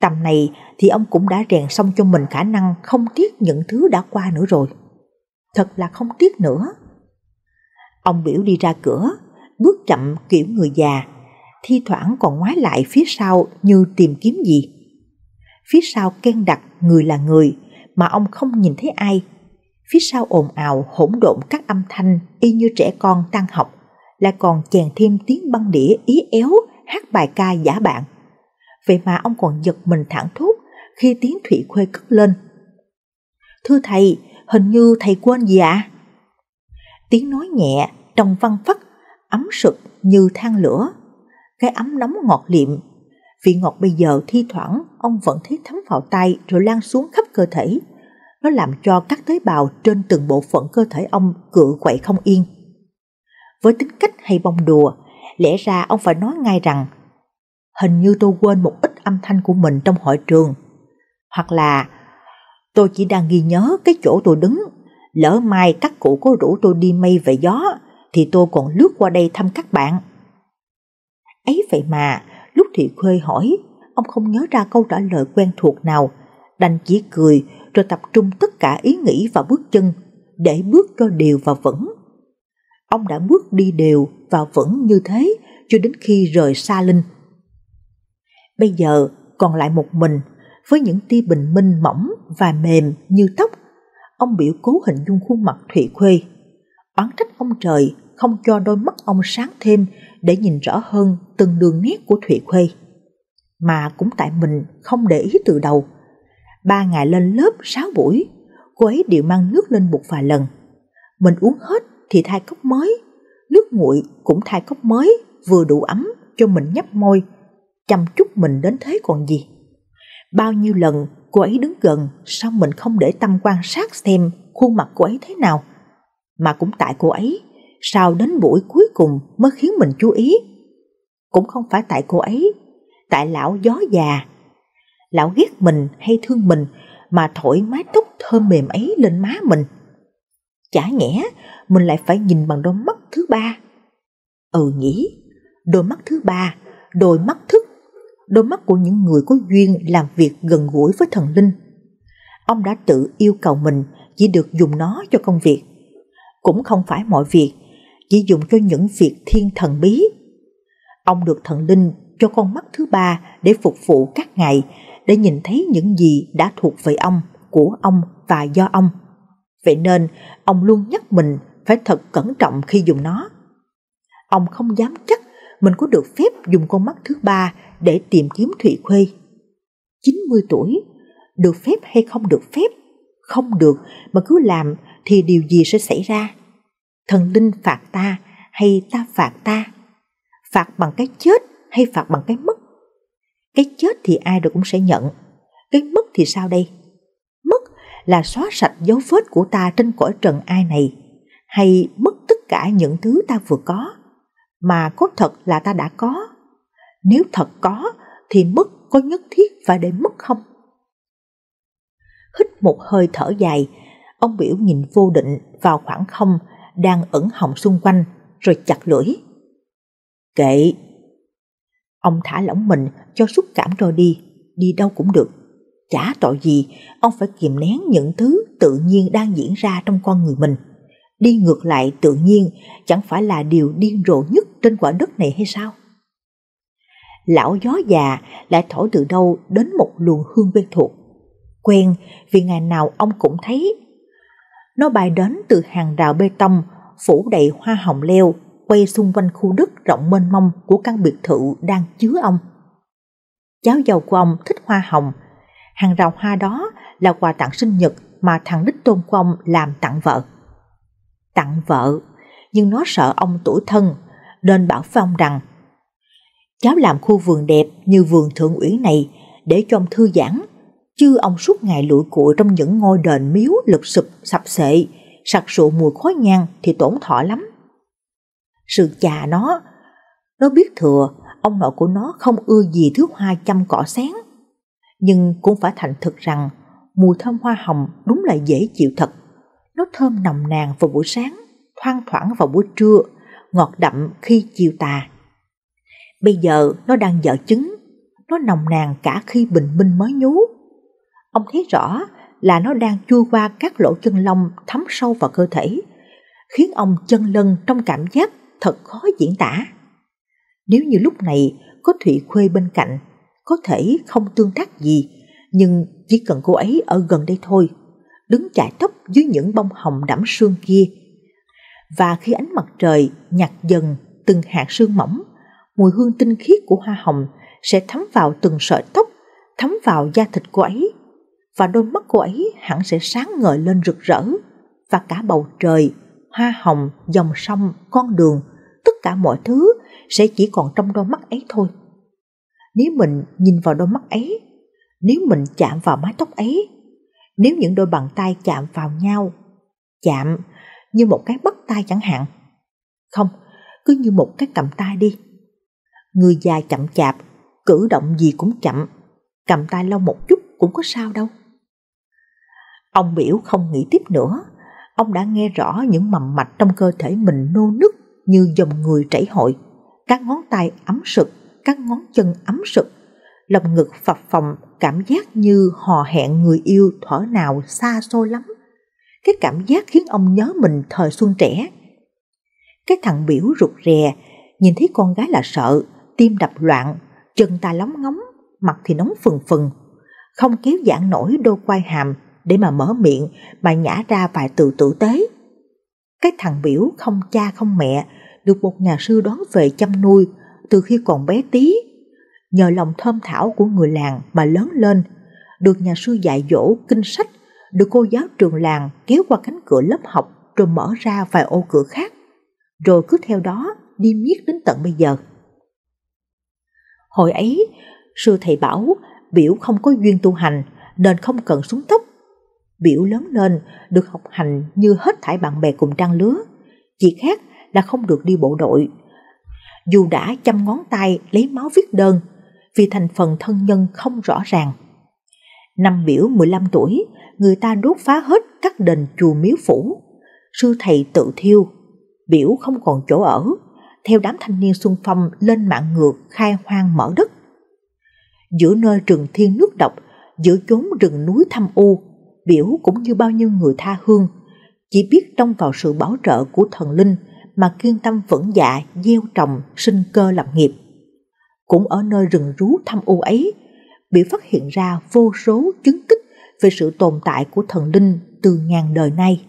Tầm này thì ông cũng đã rèn xong cho mình khả năng không tiếc những thứ đã qua nữa rồi. Thật là không tiếc nữa. Ông biểu đi ra cửa, bước chậm kiểu người già, thi thoảng còn ngoái lại phía sau như tìm kiếm gì. Phía sau ken đặt người là người mà ông không nhìn thấy ai. Phía sau ồn ào hỗn độn các âm thanh y như trẻ con tan học, lại còn chèn thêm tiếng băng đĩa ý éo hát bài ca giả bạn vậy mà ông còn giật mình thẳng thốt khi tiếng thủy Khuê cất lên. Thưa thầy, hình như thầy quên gì ạ? À? Tiếng nói nhẹ, trong văn phất, ấm sực như than lửa. Cái ấm nóng ngọt liệm, vị ngọt bây giờ thi thoảng ông vẫn thấy thấm vào tay rồi lan xuống khắp cơ thể. Nó làm cho các tế bào trên từng bộ phận cơ thể ông cựa quậy không yên. Với tính cách hay bông đùa, lẽ ra ông phải nói ngay rằng hình như tôi quên một ít âm thanh của mình trong hội trường. Hoặc là tôi chỉ đang ghi nhớ cái chỗ tôi đứng, lỡ mai các cụ có rủ tôi đi mây về gió thì tôi còn lướt qua đây thăm các bạn. Ấy vậy mà, lúc thì Khuê hỏi, ông không nhớ ra câu trả lời quen thuộc nào, đành chỉ cười rồi tập trung tất cả ý nghĩ và bước chân để bước cho đều và vững. Ông đã bước đi đều và vững như thế cho đến khi rời xa Linh. Bây giờ còn lại một mình với những tia bình minh mỏng và mềm như tóc. Ông biểu cố hình dung khuôn mặt Thụy Khuê. Oán trách ông trời không cho đôi mắt ông sáng thêm để nhìn rõ hơn từng đường nét của Thụy Khuê. Mà cũng tại mình không để ý từ đầu. Ba ngày lên lớp sáu buổi, cô ấy đều mang nước lên bục vài lần. Mình uống hết thì thay cốc mới, nước nguội cũng thay cốc mới vừa đủ ấm cho mình nhấp môi chăm chút mình đến thế còn gì. Bao nhiêu lần cô ấy đứng gần, sao mình không để Tâm quan sát xem khuôn mặt cô ấy thế nào? Mà cũng tại cô ấy, sao đến buổi cuối cùng mới khiến mình chú ý? Cũng không phải tại cô ấy, tại lão gió già. Lão ghét mình hay thương mình mà thổi mái tóc thơm mềm ấy lên má mình. Chả nhẽ mình lại phải nhìn bằng đôi mắt thứ ba. Ừ nhỉ, đôi mắt thứ ba, đôi mắt thức đôi mắt của những người có duyên làm việc gần gũi với thần linh. Ông đã tự yêu cầu mình chỉ được dùng nó cho công việc. Cũng không phải mọi việc, chỉ dùng cho những việc thiên thần bí. Ông được thần linh cho con mắt thứ ba để phục vụ các ngài, để nhìn thấy những gì đã thuộc về ông, của ông và do ông. Vậy nên, ông luôn nhắc mình phải thật cẩn trọng khi dùng nó. Ông không dám chắc mình có được phép dùng con mắt thứ ba để tìm kiếm Thụy Khuê. 90 tuổi, được phép hay không được phép? Không được, mà cứ làm thì điều gì sẽ xảy ra? Thần linh phạt ta hay ta phạt ta? Phạt bằng cái chết hay phạt bằng cái mất? Cái chết thì ai rồi cũng sẽ nhận, cái mất thì sao đây? Mất là xóa sạch dấu vết của ta trên cõi trần ai này, hay mất tất cả những thứ ta vừa có? mà cốt thật là ta đã có. Nếu thật có thì mất có nhất thiết phải để mất không? Hít một hơi thở dài, ông biểu nhìn vô định vào khoảng không đang ẩn hồng xung quanh rồi chặt lưỡi. Kệ! Ông thả lỏng mình cho xúc cảm rồi đi, đi đâu cũng được. Chả tội gì, ông phải kiềm nén những thứ tự nhiên đang diễn ra trong con người mình đi ngược lại tự nhiên chẳng phải là điều điên rồ nhất trên quả đất này hay sao? Lão gió già lại thổi từ đâu đến một luồng hương quen thuộc. Quen vì ngày nào ông cũng thấy. Nó bay đến từ hàng rào bê tông, phủ đầy hoa hồng leo, quay xung quanh khu đất rộng mênh mông của căn biệt thự đang chứa ông. Cháu giàu của ông thích hoa hồng. Hàng rào hoa đó là quà tặng sinh nhật mà thằng đích tôn của ông làm tặng vợ tặng vợ, nhưng nó sợ ông tuổi thân, nên bảo với ông rằng Cháu làm khu vườn đẹp như vườn thượng uyển này để cho ông thư giãn, chứ ông suốt ngày lụi cụi trong những ngôi đền miếu lụp sụp sập sệ, sặc sụ mùi khói nhang thì tổn thọ lắm. Sự chà nó, nó biết thừa ông nội của nó không ưa gì thứ hoa chăm cỏ sáng, nhưng cũng phải thành thực rằng mùi thơm hoa hồng đúng là dễ chịu thật nó thơm nồng nàn vào buổi sáng, thoang thoảng vào buổi trưa, ngọt đậm khi chiều tà. Bây giờ nó đang dở trứng, nó nồng nàn cả khi bình minh mới nhú. Ông thấy rõ là nó đang chui qua các lỗ chân lông thấm sâu vào cơ thể, khiến ông chân lân trong cảm giác thật khó diễn tả. Nếu như lúc này có Thụy Khuê bên cạnh, có thể không tương tác gì, nhưng chỉ cần cô ấy ở gần đây thôi đứng chải tóc dưới những bông hồng đẫm sương kia. Và khi ánh mặt trời nhạt dần từng hạt sương mỏng, mùi hương tinh khiết của hoa hồng sẽ thấm vào từng sợi tóc, thấm vào da thịt cô ấy, và đôi mắt cô ấy hẳn sẽ sáng ngời lên rực rỡ, và cả bầu trời, hoa hồng, dòng sông, con đường, tất cả mọi thứ sẽ chỉ còn trong đôi mắt ấy thôi. Nếu mình nhìn vào đôi mắt ấy, nếu mình chạm vào mái tóc ấy nếu những đôi bàn tay chạm vào nhau. Chạm như một cái bắt tay chẳng hạn. Không, cứ như một cái cầm tay đi. Người già chậm chạp, cử động gì cũng chậm, cầm tay lâu một chút cũng có sao đâu. Ông biểu không nghĩ tiếp nữa, ông đã nghe rõ những mầm mạch trong cơ thể mình nô nức như dòng người chảy hội, các ngón tay ấm sực, các ngón chân ấm sực, lòng ngực phập phồng cảm giác như hò hẹn người yêu thở nào xa xôi lắm. Cái cảm giác khiến ông nhớ mình thời xuân trẻ. Cái thằng biểu rụt rè, nhìn thấy con gái là sợ, tim đập loạn, chân ta lóng ngóng, mặt thì nóng phừng phừng. Không kéo giãn nổi đôi quai hàm để mà mở miệng mà nhả ra vài từ tử tế. Cái thằng biểu không cha không mẹ, được một nhà sư đón về chăm nuôi từ khi còn bé tí nhờ lòng thơm thảo của người làng mà lớn lên, được nhà sư dạy dỗ kinh sách, được cô giáo trường làng kéo qua cánh cửa lớp học rồi mở ra vài ô cửa khác, rồi cứ theo đó đi miết đến tận bây giờ. Hồi ấy, sư thầy bảo biểu không có duyên tu hành nên không cần xuống tóc. Biểu lớn lên được học hành như hết thảy bạn bè cùng trang lứa, chỉ khác là không được đi bộ đội. Dù đã chăm ngón tay lấy máu viết đơn vì thành phần thân nhân không rõ ràng. Năm biểu 15 tuổi, người ta đốt phá hết các đền chùa miếu phủ. Sư thầy tự thiêu, biểu không còn chỗ ở, theo đám thanh niên xung phong lên mạng ngược khai hoang mở đất. Giữa nơi rừng thiên nước độc, giữa chốn rừng núi thâm u, biểu cũng như bao nhiêu người tha hương, chỉ biết trông vào sự bảo trợ của thần linh mà kiên tâm vững dạ gieo trồng sinh cơ lập nghiệp cũng ở nơi rừng rú thâm u ấy, bị phát hiện ra vô số chứng tích về sự tồn tại của thần linh từ ngàn đời nay.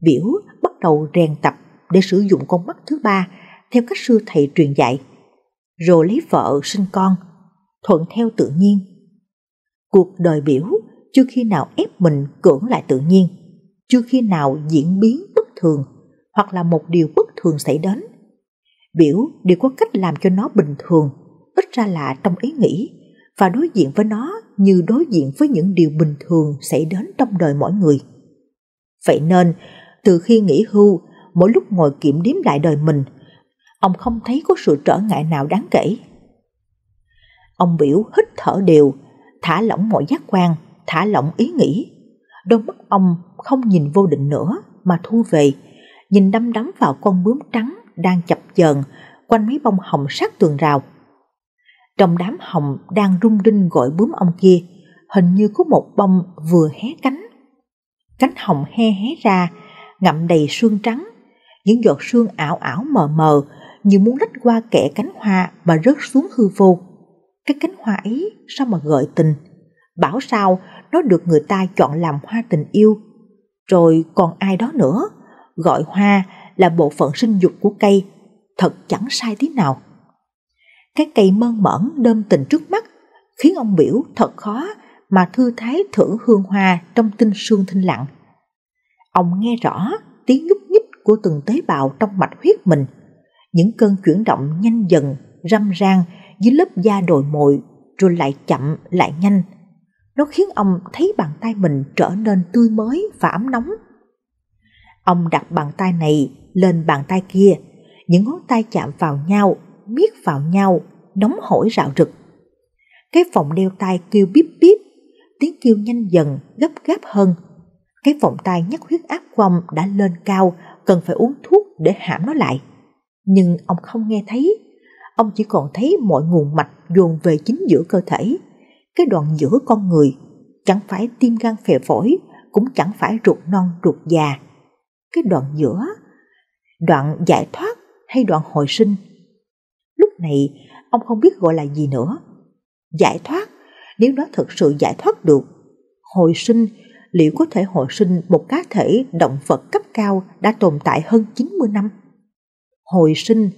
Biểu bắt đầu rèn tập để sử dụng con mắt thứ ba theo cách sư thầy truyền dạy, rồi lấy vợ sinh con, thuận theo tự nhiên. Cuộc đời biểu chưa khi nào ép mình cưỡng lại tự nhiên, chưa khi nào diễn biến bất thường hoặc là một điều bất thường xảy đến. Biểu đều có cách làm cho nó bình thường ít ra lạ trong ý nghĩ và đối diện với nó như đối diện với những điều bình thường xảy đến trong đời mỗi người. Vậy nên, từ khi nghỉ hưu, mỗi lúc ngồi kiểm đếm lại đời mình, ông không thấy có sự trở ngại nào đáng kể. Ông biểu hít thở đều, thả lỏng mọi giác quan, thả lỏng ý nghĩ. Đôi mắt ông không nhìn vô định nữa mà thu về, nhìn đăm đắm vào con bướm trắng đang chập chờn quanh mấy bông hồng sát tường rào. Trong đám hồng đang rung rinh gọi bướm ông kia, hình như có một bông vừa hé cánh. Cánh hồng he hé ra, ngậm đầy sương trắng, những giọt sương ảo ảo mờ mờ như muốn lách qua kẽ cánh hoa mà rớt xuống hư vô. Cái cánh hoa ấy sao mà gợi tình? Bảo sao nó được người ta chọn làm hoa tình yêu. Rồi còn ai đó nữa, gọi hoa là bộ phận sinh dục của cây, thật chẳng sai tí nào cái cây mơn mởn đơm tình trước mắt khiến ông biểu thật khó mà thư thái thử hương hoa trong tinh sương thinh lặng. Ông nghe rõ tiếng nhúc nhích của từng tế bào trong mạch huyết mình, những cơn chuyển động nhanh dần, râm ran dưới lớp da đồi mồi rồi lại chậm lại nhanh. Nó khiến ông thấy bàn tay mình trở nên tươi mới và ấm nóng. Ông đặt bàn tay này lên bàn tay kia, những ngón tay chạm vào nhau miết vào nhau, nóng hổi rạo rực. Cái vòng đeo tay kêu bíp bíp, tiếng kêu nhanh dần, gấp gáp hơn. Cái vòng tay nhắc huyết áp của ông đã lên cao, cần phải uống thuốc để hãm nó lại. Nhưng ông không nghe thấy, ông chỉ còn thấy mọi nguồn mạch dồn về chính giữa cơ thể, cái đoạn giữa con người, chẳng phải tim gan phè phổi, cũng chẳng phải ruột non ruột già. Cái đoạn giữa, đoạn giải thoát hay đoạn hồi sinh này ông không biết gọi là gì nữa. Giải thoát, nếu nó thực sự giải thoát được, hồi sinh liệu có thể hồi sinh một cá thể động vật cấp cao đã tồn tại hơn 90 năm? Hồi sinh,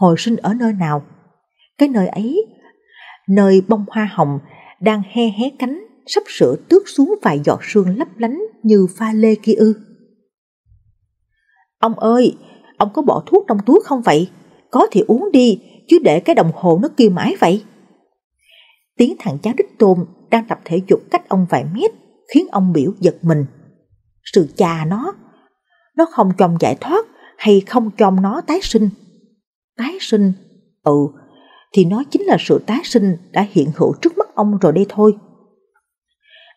hồi sinh ở nơi nào? Cái nơi ấy, nơi bông hoa hồng đang he hé cánh sắp sửa tước xuống vài giọt sương lấp lánh như pha lê kia ư. Ông ơi, ông có bỏ thuốc trong túi không vậy? Có thì uống đi, chứ để cái đồng hồ nó kêu mãi vậy? Tiếng thằng cháu Đích Tôn đang tập thể dục cách ông vài mét khiến ông biểu giật mình. Sự cha nó, nó không cho giải thoát hay không cho nó tái sinh. Tái sinh? Ừ, thì nó chính là sự tái sinh đã hiện hữu trước mắt ông rồi đây thôi.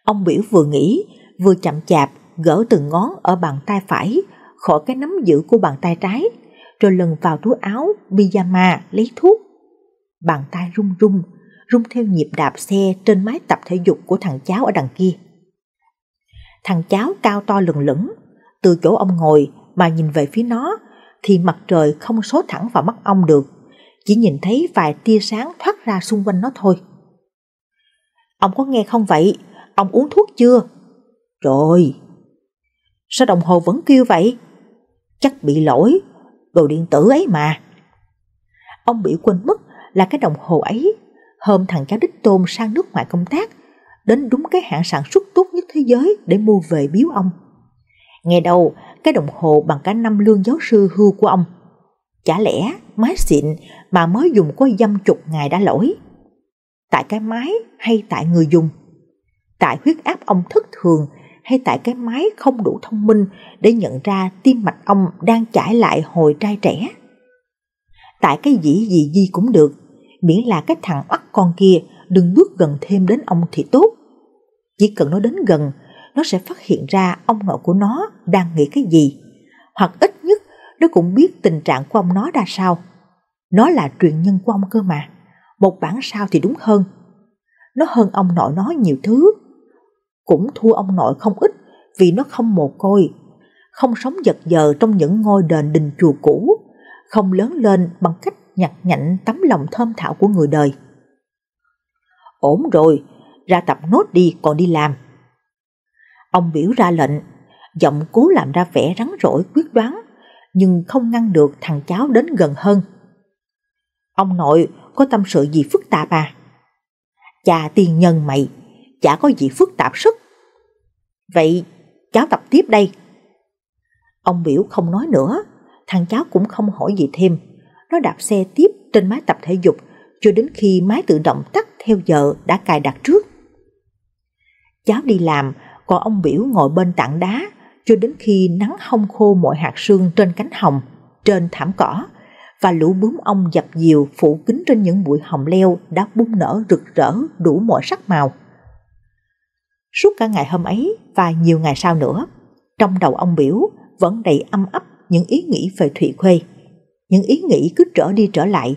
Ông biểu vừa nghĩ, vừa chậm chạp gỡ từng ngón ở bàn tay phải khỏi cái nắm giữ của bàn tay trái rồi lần vào túi áo, pyjama, lấy thuốc. Bàn tay run run, run theo nhịp đạp xe trên mái tập thể dục của thằng cháu ở đằng kia. Thằng cháu cao to lừng lửng, từ chỗ ông ngồi mà nhìn về phía nó thì mặt trời không số thẳng vào mắt ông được, chỉ nhìn thấy vài tia sáng thoát ra xung quanh nó thôi. Ông có nghe không vậy? Ông uống thuốc chưa? Rồi. Sao đồng hồ vẫn kêu vậy? Chắc bị lỗi, đồ điện tử ấy mà. Ông bị quên mất là cái đồng hồ ấy, hôm thằng cháu Đích Tôn sang nước ngoài công tác, đến đúng cái hãng sản xuất tốt nhất thế giới để mua về biếu ông. Nghe đầu, cái đồng hồ bằng cả năm lương giáo sư hưu của ông. Chả lẽ máy xịn mà mới dùng có dăm chục ngày đã lỗi? Tại cái máy hay tại người dùng? Tại huyết áp ông thất thường hay tại cái máy không đủ thông minh để nhận ra tim mạch ông đang chảy lại hồi trai trẻ. Tại cái dĩ gì gì cũng được, miễn là cái thằng oắt con kia đừng bước gần thêm đến ông thì tốt. Chỉ cần nó đến gần, nó sẽ phát hiện ra ông nội của nó đang nghĩ cái gì, hoặc ít nhất nó cũng biết tình trạng của ông nó ra sao. Nó là truyền nhân của ông cơ mà, một bản sao thì đúng hơn. Nó hơn ông nội nó nhiều thứ cũng thua ông nội không ít vì nó không mồ côi, không sống giật giờ trong những ngôi đền đình chùa cũ, không lớn lên bằng cách nhặt nhạnh tấm lòng thơm thảo của người đời. Ổn rồi, ra tập nốt đi còn đi làm. Ông biểu ra lệnh, giọng cố làm ra vẻ rắn rỗi quyết đoán, nhưng không ngăn được thằng cháu đến gần hơn. Ông nội có tâm sự gì phức tạp à? Cha tiên nhân mày, chả có gì phức tạp sức. Vậy cháu tập tiếp đây. Ông biểu không nói nữa, thằng cháu cũng không hỏi gì thêm. Nó đạp xe tiếp trên máy tập thể dục cho đến khi máy tự động tắt theo giờ đã cài đặt trước. Cháu đi làm, còn ông biểu ngồi bên tảng đá cho đến khi nắng hong khô mọi hạt sương trên cánh hồng, trên thảm cỏ và lũ bướm ong dập dìu phủ kín trên những bụi hồng leo đã bung nở rực rỡ đủ mọi sắc màu. Suốt cả ngày hôm ấy và nhiều ngày sau nữa, trong đầu ông Biểu vẫn đầy âm ấp những ý nghĩ về Thụy Khuê. Những ý nghĩ cứ trở đi trở lại,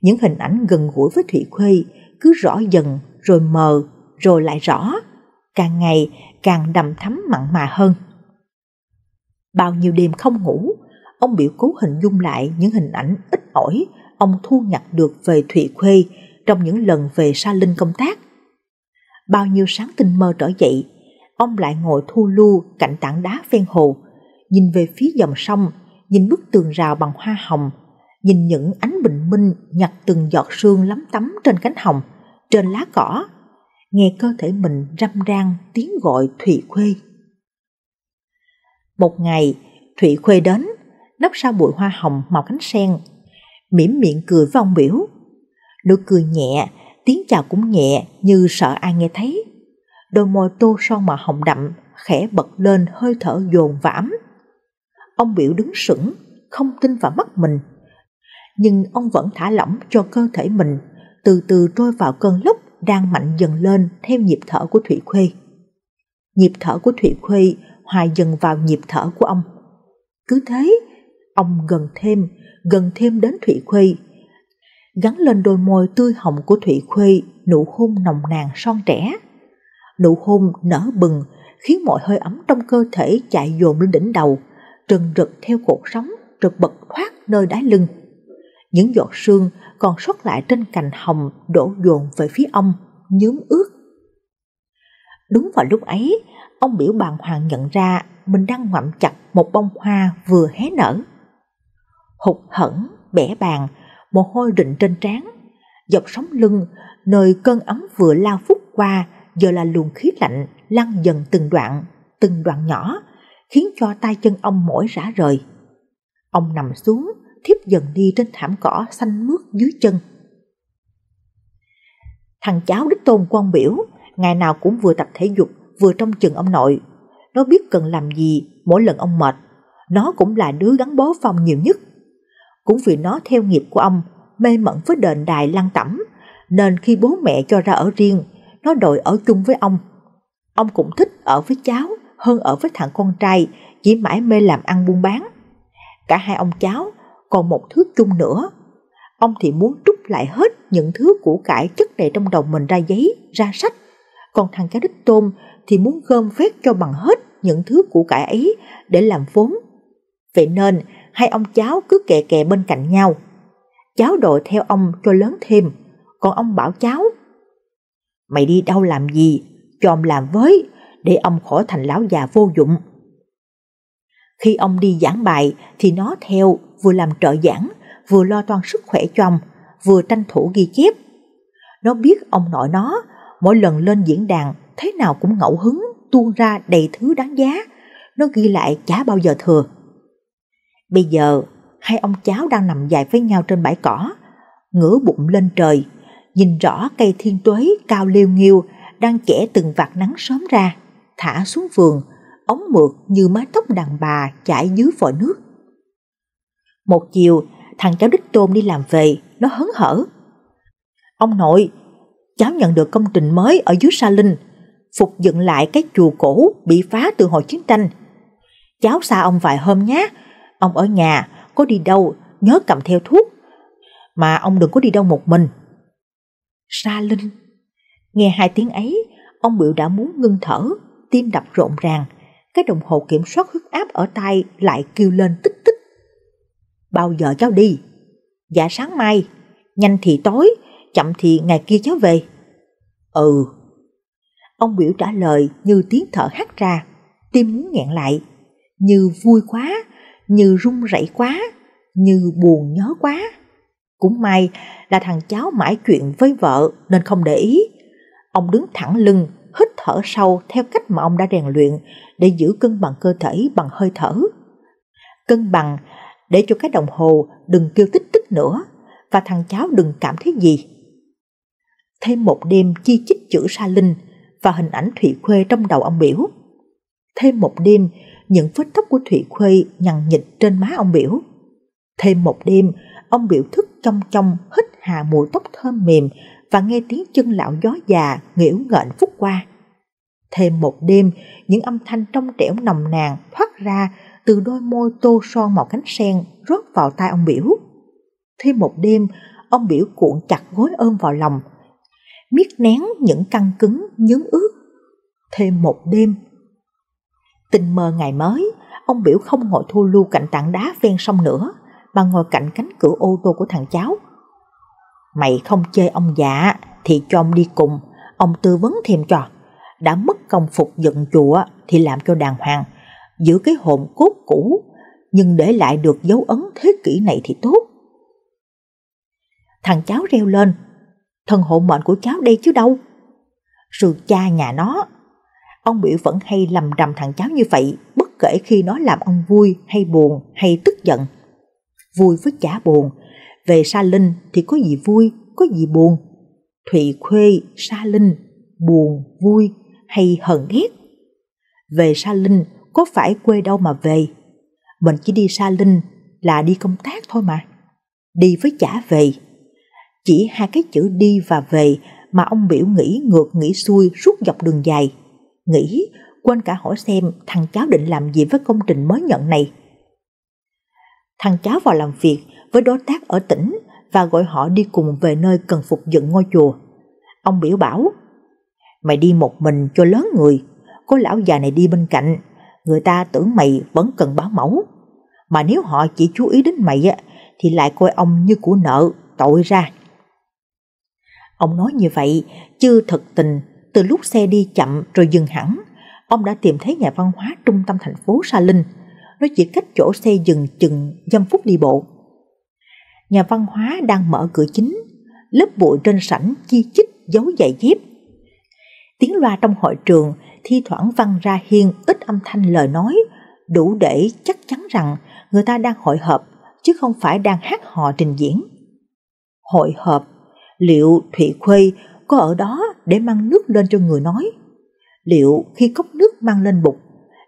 những hình ảnh gần gũi với Thụy Khuê cứ rõ dần rồi mờ rồi lại rõ, càng ngày càng đầm thắm mặn mà hơn. Bao nhiêu đêm không ngủ, ông biểu cố hình dung lại những hình ảnh ít ỏi ông thu nhặt được về Thụy Khuê trong những lần về Sa Linh công tác bao nhiêu sáng tinh mơ trở dậy, ông lại ngồi thu lưu cạnh tảng đá ven hồ, nhìn về phía dòng sông, nhìn bức tường rào bằng hoa hồng, nhìn những ánh bình minh nhặt từng giọt sương lấm tấm trên cánh hồng, trên lá cỏ, nghe cơ thể mình râm ran tiếng gọi Thụy Khuê. Một ngày, Thụy Khuê đến, nấp sau bụi hoa hồng màu cánh sen, mỉm miệng cười vong biểu. Nụ cười nhẹ tiếng chào cũng nhẹ như sợ ai nghe thấy. Đôi môi tô son màu hồng đậm, khẽ bật lên hơi thở dồn vãm. Ông biểu đứng sững, không tin vào mắt mình. Nhưng ông vẫn thả lỏng cho cơ thể mình, từ từ trôi vào cơn lốc đang mạnh dần lên theo nhịp thở của Thủy Khuê. Nhịp thở của Thủy Khuê hòa dần vào nhịp thở của ông. Cứ thế, ông gần thêm, gần thêm đến Thủy Khuê gắn lên đôi môi tươi hồng của Thụy Khuê nụ hôn nồng nàn son trẻ. Nụ hôn nở bừng, khiến mọi hơi ấm trong cơ thể chạy dồn lên đỉnh đầu, trần rực theo cột sóng rồi bật thoát nơi đáy lưng. Những giọt sương còn sót lại trên cành hồng đổ dồn về phía ông, nhớm ướt. Đúng vào lúc ấy, ông biểu bàng hoàng nhận ra mình đang ngoạm chặt một bông hoa vừa hé nở. Hụt hẫng, bẻ bàng mồ hôi rịn trên trán. Dọc sóng lưng, nơi cơn ấm vừa lao phút qua, giờ là luồng khí lạnh lăn dần từng đoạn, từng đoạn nhỏ, khiến cho tay chân ông mỏi rã rời. Ông nằm xuống, thiếp dần đi trên thảm cỏ xanh mướt dưới chân. Thằng cháu đích tôn quan biểu, ngày nào cũng vừa tập thể dục, vừa trông chừng ông nội. Nó biết cần làm gì mỗi lần ông mệt. Nó cũng là đứa gắn bó phòng nhiều nhất cũng vì nó theo nghiệp của ông, mê mẩn với đền đài lăng tẩm, nên khi bố mẹ cho ra ở riêng, nó đòi ở chung với ông. Ông cũng thích ở với cháu hơn ở với thằng con trai, chỉ mãi mê làm ăn buôn bán. Cả hai ông cháu còn một thứ chung nữa. Ông thì muốn trút lại hết những thứ củ cải chất đầy trong đầu mình ra giấy, ra sách. Còn thằng cháu đích tôn thì muốn gom phép cho bằng hết những thứ củ cải ấy để làm vốn. Vậy nên hai ông cháu cứ kề kề bên cạnh nhau. Cháu đội theo ông cho lớn thêm, còn ông bảo cháu. Mày đi đâu làm gì, cho ông làm với, để ông khỏi thành lão già vô dụng. Khi ông đi giảng bài thì nó theo vừa làm trợ giảng, vừa lo toan sức khỏe cho ông, vừa tranh thủ ghi chép. Nó biết ông nội nó, mỗi lần lên diễn đàn thế nào cũng ngẫu hứng tuôn ra đầy thứ đáng giá, nó ghi lại chả bao giờ thừa. Bây giờ, hai ông cháu đang nằm dài với nhau trên bãi cỏ, ngửa bụng lên trời, nhìn rõ cây thiên tuế cao liêu nghiêu đang chẻ từng vạt nắng sớm ra, thả xuống vườn, ống mượt như mái tóc đàn bà chảy dưới vòi nước. Một chiều, thằng cháu đích tôn đi làm về, nó hớn hở. Ông nội, cháu nhận được công trình mới ở dưới Sa Linh, phục dựng lại cái chùa cổ bị phá từ hồi chiến tranh. Cháu xa ông vài hôm nhé, Ông ở nhà, có đi đâu, nhớ cầm theo thuốc. Mà ông đừng có đi đâu một mình. Sa Linh Nghe hai tiếng ấy, ông Biểu đã muốn ngưng thở, tim đập rộn ràng. Cái đồng hồ kiểm soát huyết áp ở tay lại kêu lên tích tích. Bao giờ cháu đi? Dạ sáng mai, nhanh thì tối, chậm thì ngày kia cháu về. Ừ. Ông Biểu trả lời như tiếng thở hắt ra, tim muốn nghẹn lại. Như vui quá, như run rẩy quá, như buồn nhớ quá. Cũng may là thằng cháu mãi chuyện với vợ nên không để ý. Ông đứng thẳng lưng, hít thở sâu theo cách mà ông đã rèn luyện để giữ cân bằng cơ thể bằng hơi thở. Cân bằng để cho cái đồng hồ đừng kêu tích tích nữa và thằng cháu đừng cảm thấy gì. Thêm một đêm chi chích chữ sa linh và hình ảnh Thụy Khuê trong đầu ông biểu. Thêm một đêm những vết tóc của Thủy Khuê nhằn nhịt trên má ông biểu. Thêm một đêm, ông biểu thức trong trong hít hà mùi tóc thơm mềm và nghe tiếng chân lão gió già nghỉu ngợn phút qua. Thêm một đêm, những âm thanh trong trẻo nồng nàn thoát ra từ đôi môi tô son màu cánh sen rót vào tai ông biểu. Thêm một đêm, ông biểu cuộn chặt gối ôm vào lòng, miết nén những căng cứng nhớm ướt. Thêm một đêm, Tình mơ ngày mới, ông biểu không ngồi thu lưu cạnh tảng đá ven sông nữa, mà ngồi cạnh cánh cửa ô tô của thằng cháu. Mày không chơi ông dạ, thì cho ông đi cùng, ông tư vấn thêm cho. Đã mất công phục dựng chùa thì làm cho đàng hoàng, giữ cái hồn cốt cũ, nhưng để lại được dấu ấn thế kỷ này thì tốt. Thằng cháu reo lên, thân hộ mệnh của cháu đây chứ đâu. Sự cha nhà nó Ông biểu vẫn hay lầm rầm thằng cháu như vậy, bất kể khi nó làm ông vui hay buồn hay tức giận. Vui với chả buồn, về Sa Linh thì có gì vui, có gì buồn. Thụy Khuê, Sa Linh, buồn, vui hay hận ghét. Về Sa Linh có phải quê đâu mà về. Mình chỉ đi Sa Linh là đi công tác thôi mà. Đi với chả về. Chỉ hai cái chữ đi và về mà ông biểu nghĩ ngược nghĩ xuôi suốt dọc đường dài Nghĩ, quên cả hỏi xem thằng cháu định làm gì với công trình mới nhận này. Thằng cháu vào làm việc với đối tác ở tỉnh và gọi họ đi cùng về nơi cần phục dựng ngôi chùa. Ông biểu bảo, mày đi một mình cho lớn người, có lão già này đi bên cạnh, người ta tưởng mày vẫn cần báo mẫu. Mà nếu họ chỉ chú ý đến mày á, thì lại coi ông như của nợ, tội ra. Ông nói như vậy, chứ thật tình từ lúc xe đi chậm rồi dừng hẳn, ông đã tìm thấy nhà văn hóa trung tâm thành phố Sa Linh. Nó chỉ cách chỗ xe dừng chừng dăm phút đi bộ. Nhà văn hóa đang mở cửa chính, lớp bụi trên sảnh chi chít dấu giày dép. Tiếng loa trong hội trường thi thoảng văng ra hiên ít âm thanh lời nói, đủ để chắc chắn rằng người ta đang hội hợp chứ không phải đang hát hò trình diễn. Hội hợp. liệu Thụy Khuê có ở đó để mang nước lên cho người nói. Liệu khi cốc nước mang lên bụng,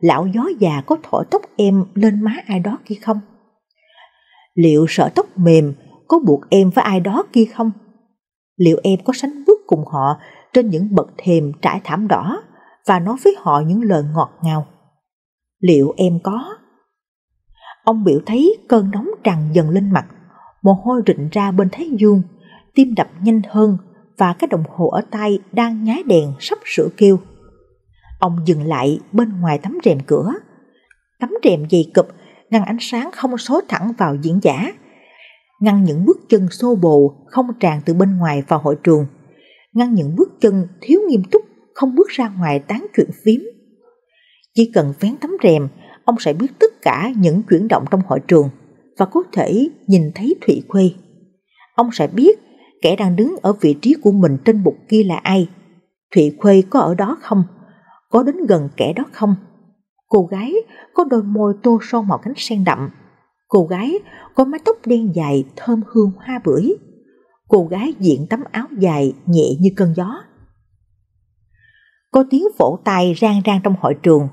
lão gió già có thổi tóc em lên má ai đó kia không? Liệu sợ tóc mềm có buộc em với ai đó kia không? Liệu em có sánh bước cùng họ trên những bậc thềm trải thảm đỏ và nói với họ những lời ngọt ngào? Liệu em có? Ông biểu thấy cơn nóng tràn dần lên mặt, mồ hôi rịn ra bên thái dương, tim đập nhanh hơn và cái đồng hồ ở tay đang nháy đèn sắp sửa kêu. Ông dừng lại bên ngoài tấm rèm cửa. Tấm rèm dày cụp ngăn ánh sáng không số thẳng vào diễn giả, ngăn những bước chân xô bồ không tràn từ bên ngoài vào hội trường, ngăn những bước chân thiếu nghiêm túc không bước ra ngoài tán chuyện phím. Chỉ cần vén tấm rèm, ông sẽ biết tất cả những chuyển động trong hội trường và có thể nhìn thấy Thụy Khuê. Ông sẽ biết kẻ đang đứng ở vị trí của mình trên bục kia là ai? Thụy Khuê có ở đó không? Có đến gần kẻ đó không? Cô gái có đôi môi tô son màu cánh sen đậm. Cô gái có mái tóc đen dài thơm hương hoa bưởi. Cô gái diện tấm áo dài nhẹ như cơn gió. Có tiếng vỗ tay rang rang trong hội trường.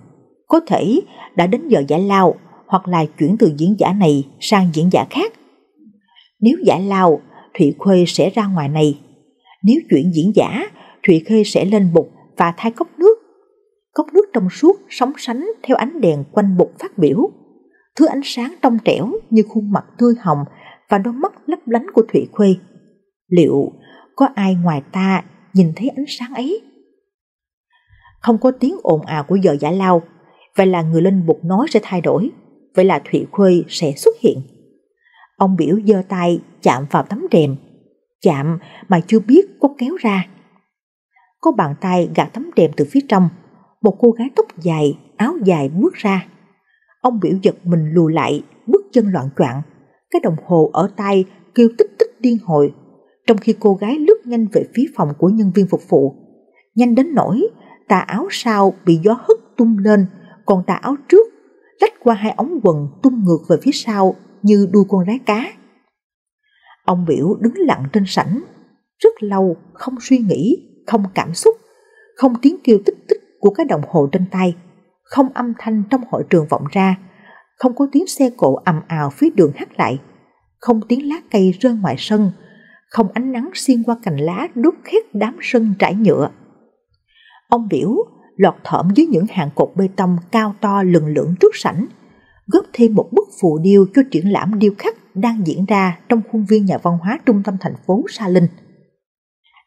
Có thể đã đến giờ giải lao hoặc là chuyển từ diễn giả này sang diễn giả khác. Nếu giải lao Thụy Khuê sẽ ra ngoài này. Nếu chuyện diễn giả, Thụy Khuê sẽ lên bục và thay cốc nước. Cốc nước trong suốt sóng sánh theo ánh đèn quanh bục phát biểu. Thứ ánh sáng trong trẻo như khuôn mặt tươi hồng và đôi mắt lấp lánh của Thụy Khuê. Liệu có ai ngoài ta nhìn thấy ánh sáng ấy? Không có tiếng ồn ào của giờ giả lao, vậy là người lên bục nói sẽ thay đổi, vậy là Thụy Khuê sẽ xuất hiện. Ông biểu giơ tay chạm vào tấm rèm, chạm mà chưa biết có kéo ra. Có bàn tay gạt tấm rèm từ phía trong, một cô gái tóc dài, áo dài bước ra. Ông biểu giật mình lùi lại, bước chân loạn choạng, cái đồng hồ ở tay kêu tích tích điên hồi, trong khi cô gái lướt nhanh về phía phòng của nhân viên phục vụ. Nhanh đến nỗi tà áo sau bị gió hất tung lên, còn tà áo trước lách qua hai ống quần tung ngược về phía sau như đuôi con rái cá. Ông biểu đứng lặng trên sảnh, rất lâu không suy nghĩ, không cảm xúc, không tiếng kêu tích tích của cái đồng hồ trên tay, không âm thanh trong hội trường vọng ra, không có tiếng xe cộ ầm ào phía đường hát lại, không tiếng lá cây rơi ngoài sân, không ánh nắng xuyên qua cành lá đốt khét đám sân trải nhựa. Ông biểu lọt thỏm dưới những hàng cột bê tông cao to lừng lưỡng trước sảnh, góp thêm một bức phù điêu cho triển lãm điêu khắc đang diễn ra trong khuôn viên nhà văn hóa trung tâm thành phố Sa Linh.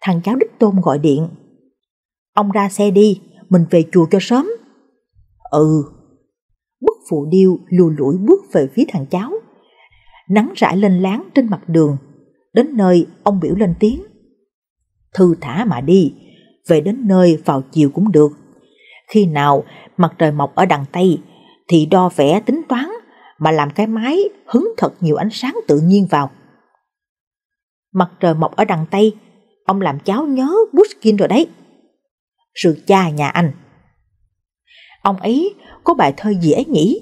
Thằng cháu Đức Tôn gọi điện. Ông ra xe đi, mình về chùa cho sớm. Ừ. Bức phù điêu lùi lủi bước về phía thằng cháu. Nắng rải lên láng trên mặt đường. Đến nơi, ông biểu lên tiếng. Thư thả mà đi, về đến nơi vào chiều cũng được. Khi nào mặt trời mọc ở đằng Tây thì đo vẽ tính toán mà làm cái máy hứng thật nhiều ánh sáng tự nhiên vào. Mặt trời mọc ở đằng Tây, ông làm cháu nhớ Buskin rồi đấy. Sự cha nhà anh. Ông ấy có bài thơ gì ấy nhỉ?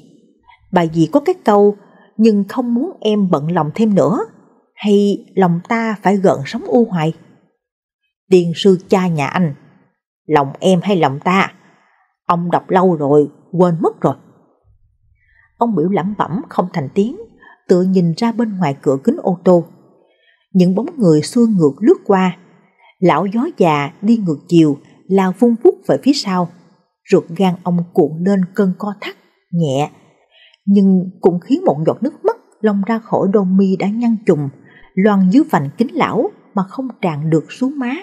Bài gì có cái câu nhưng không muốn em bận lòng thêm nữa hay lòng ta phải gợn sống u hoài. tiền sư cha nhà anh, lòng em hay lòng ta? Ông đọc lâu rồi, quên mất rồi. Ông biểu lẩm bẩm không thành tiếng, tựa nhìn ra bên ngoài cửa kính ô tô. Những bóng người xuôi ngược lướt qua. Lão gió già đi ngược chiều, lao vung vút về phía sau. Ruột gan ông cuộn lên cơn co thắt, nhẹ. Nhưng cũng khiến một giọt nước mắt lông ra khỏi đôi mi đã nhăn chùm, loan dưới vành kính lão mà không tràn được xuống má.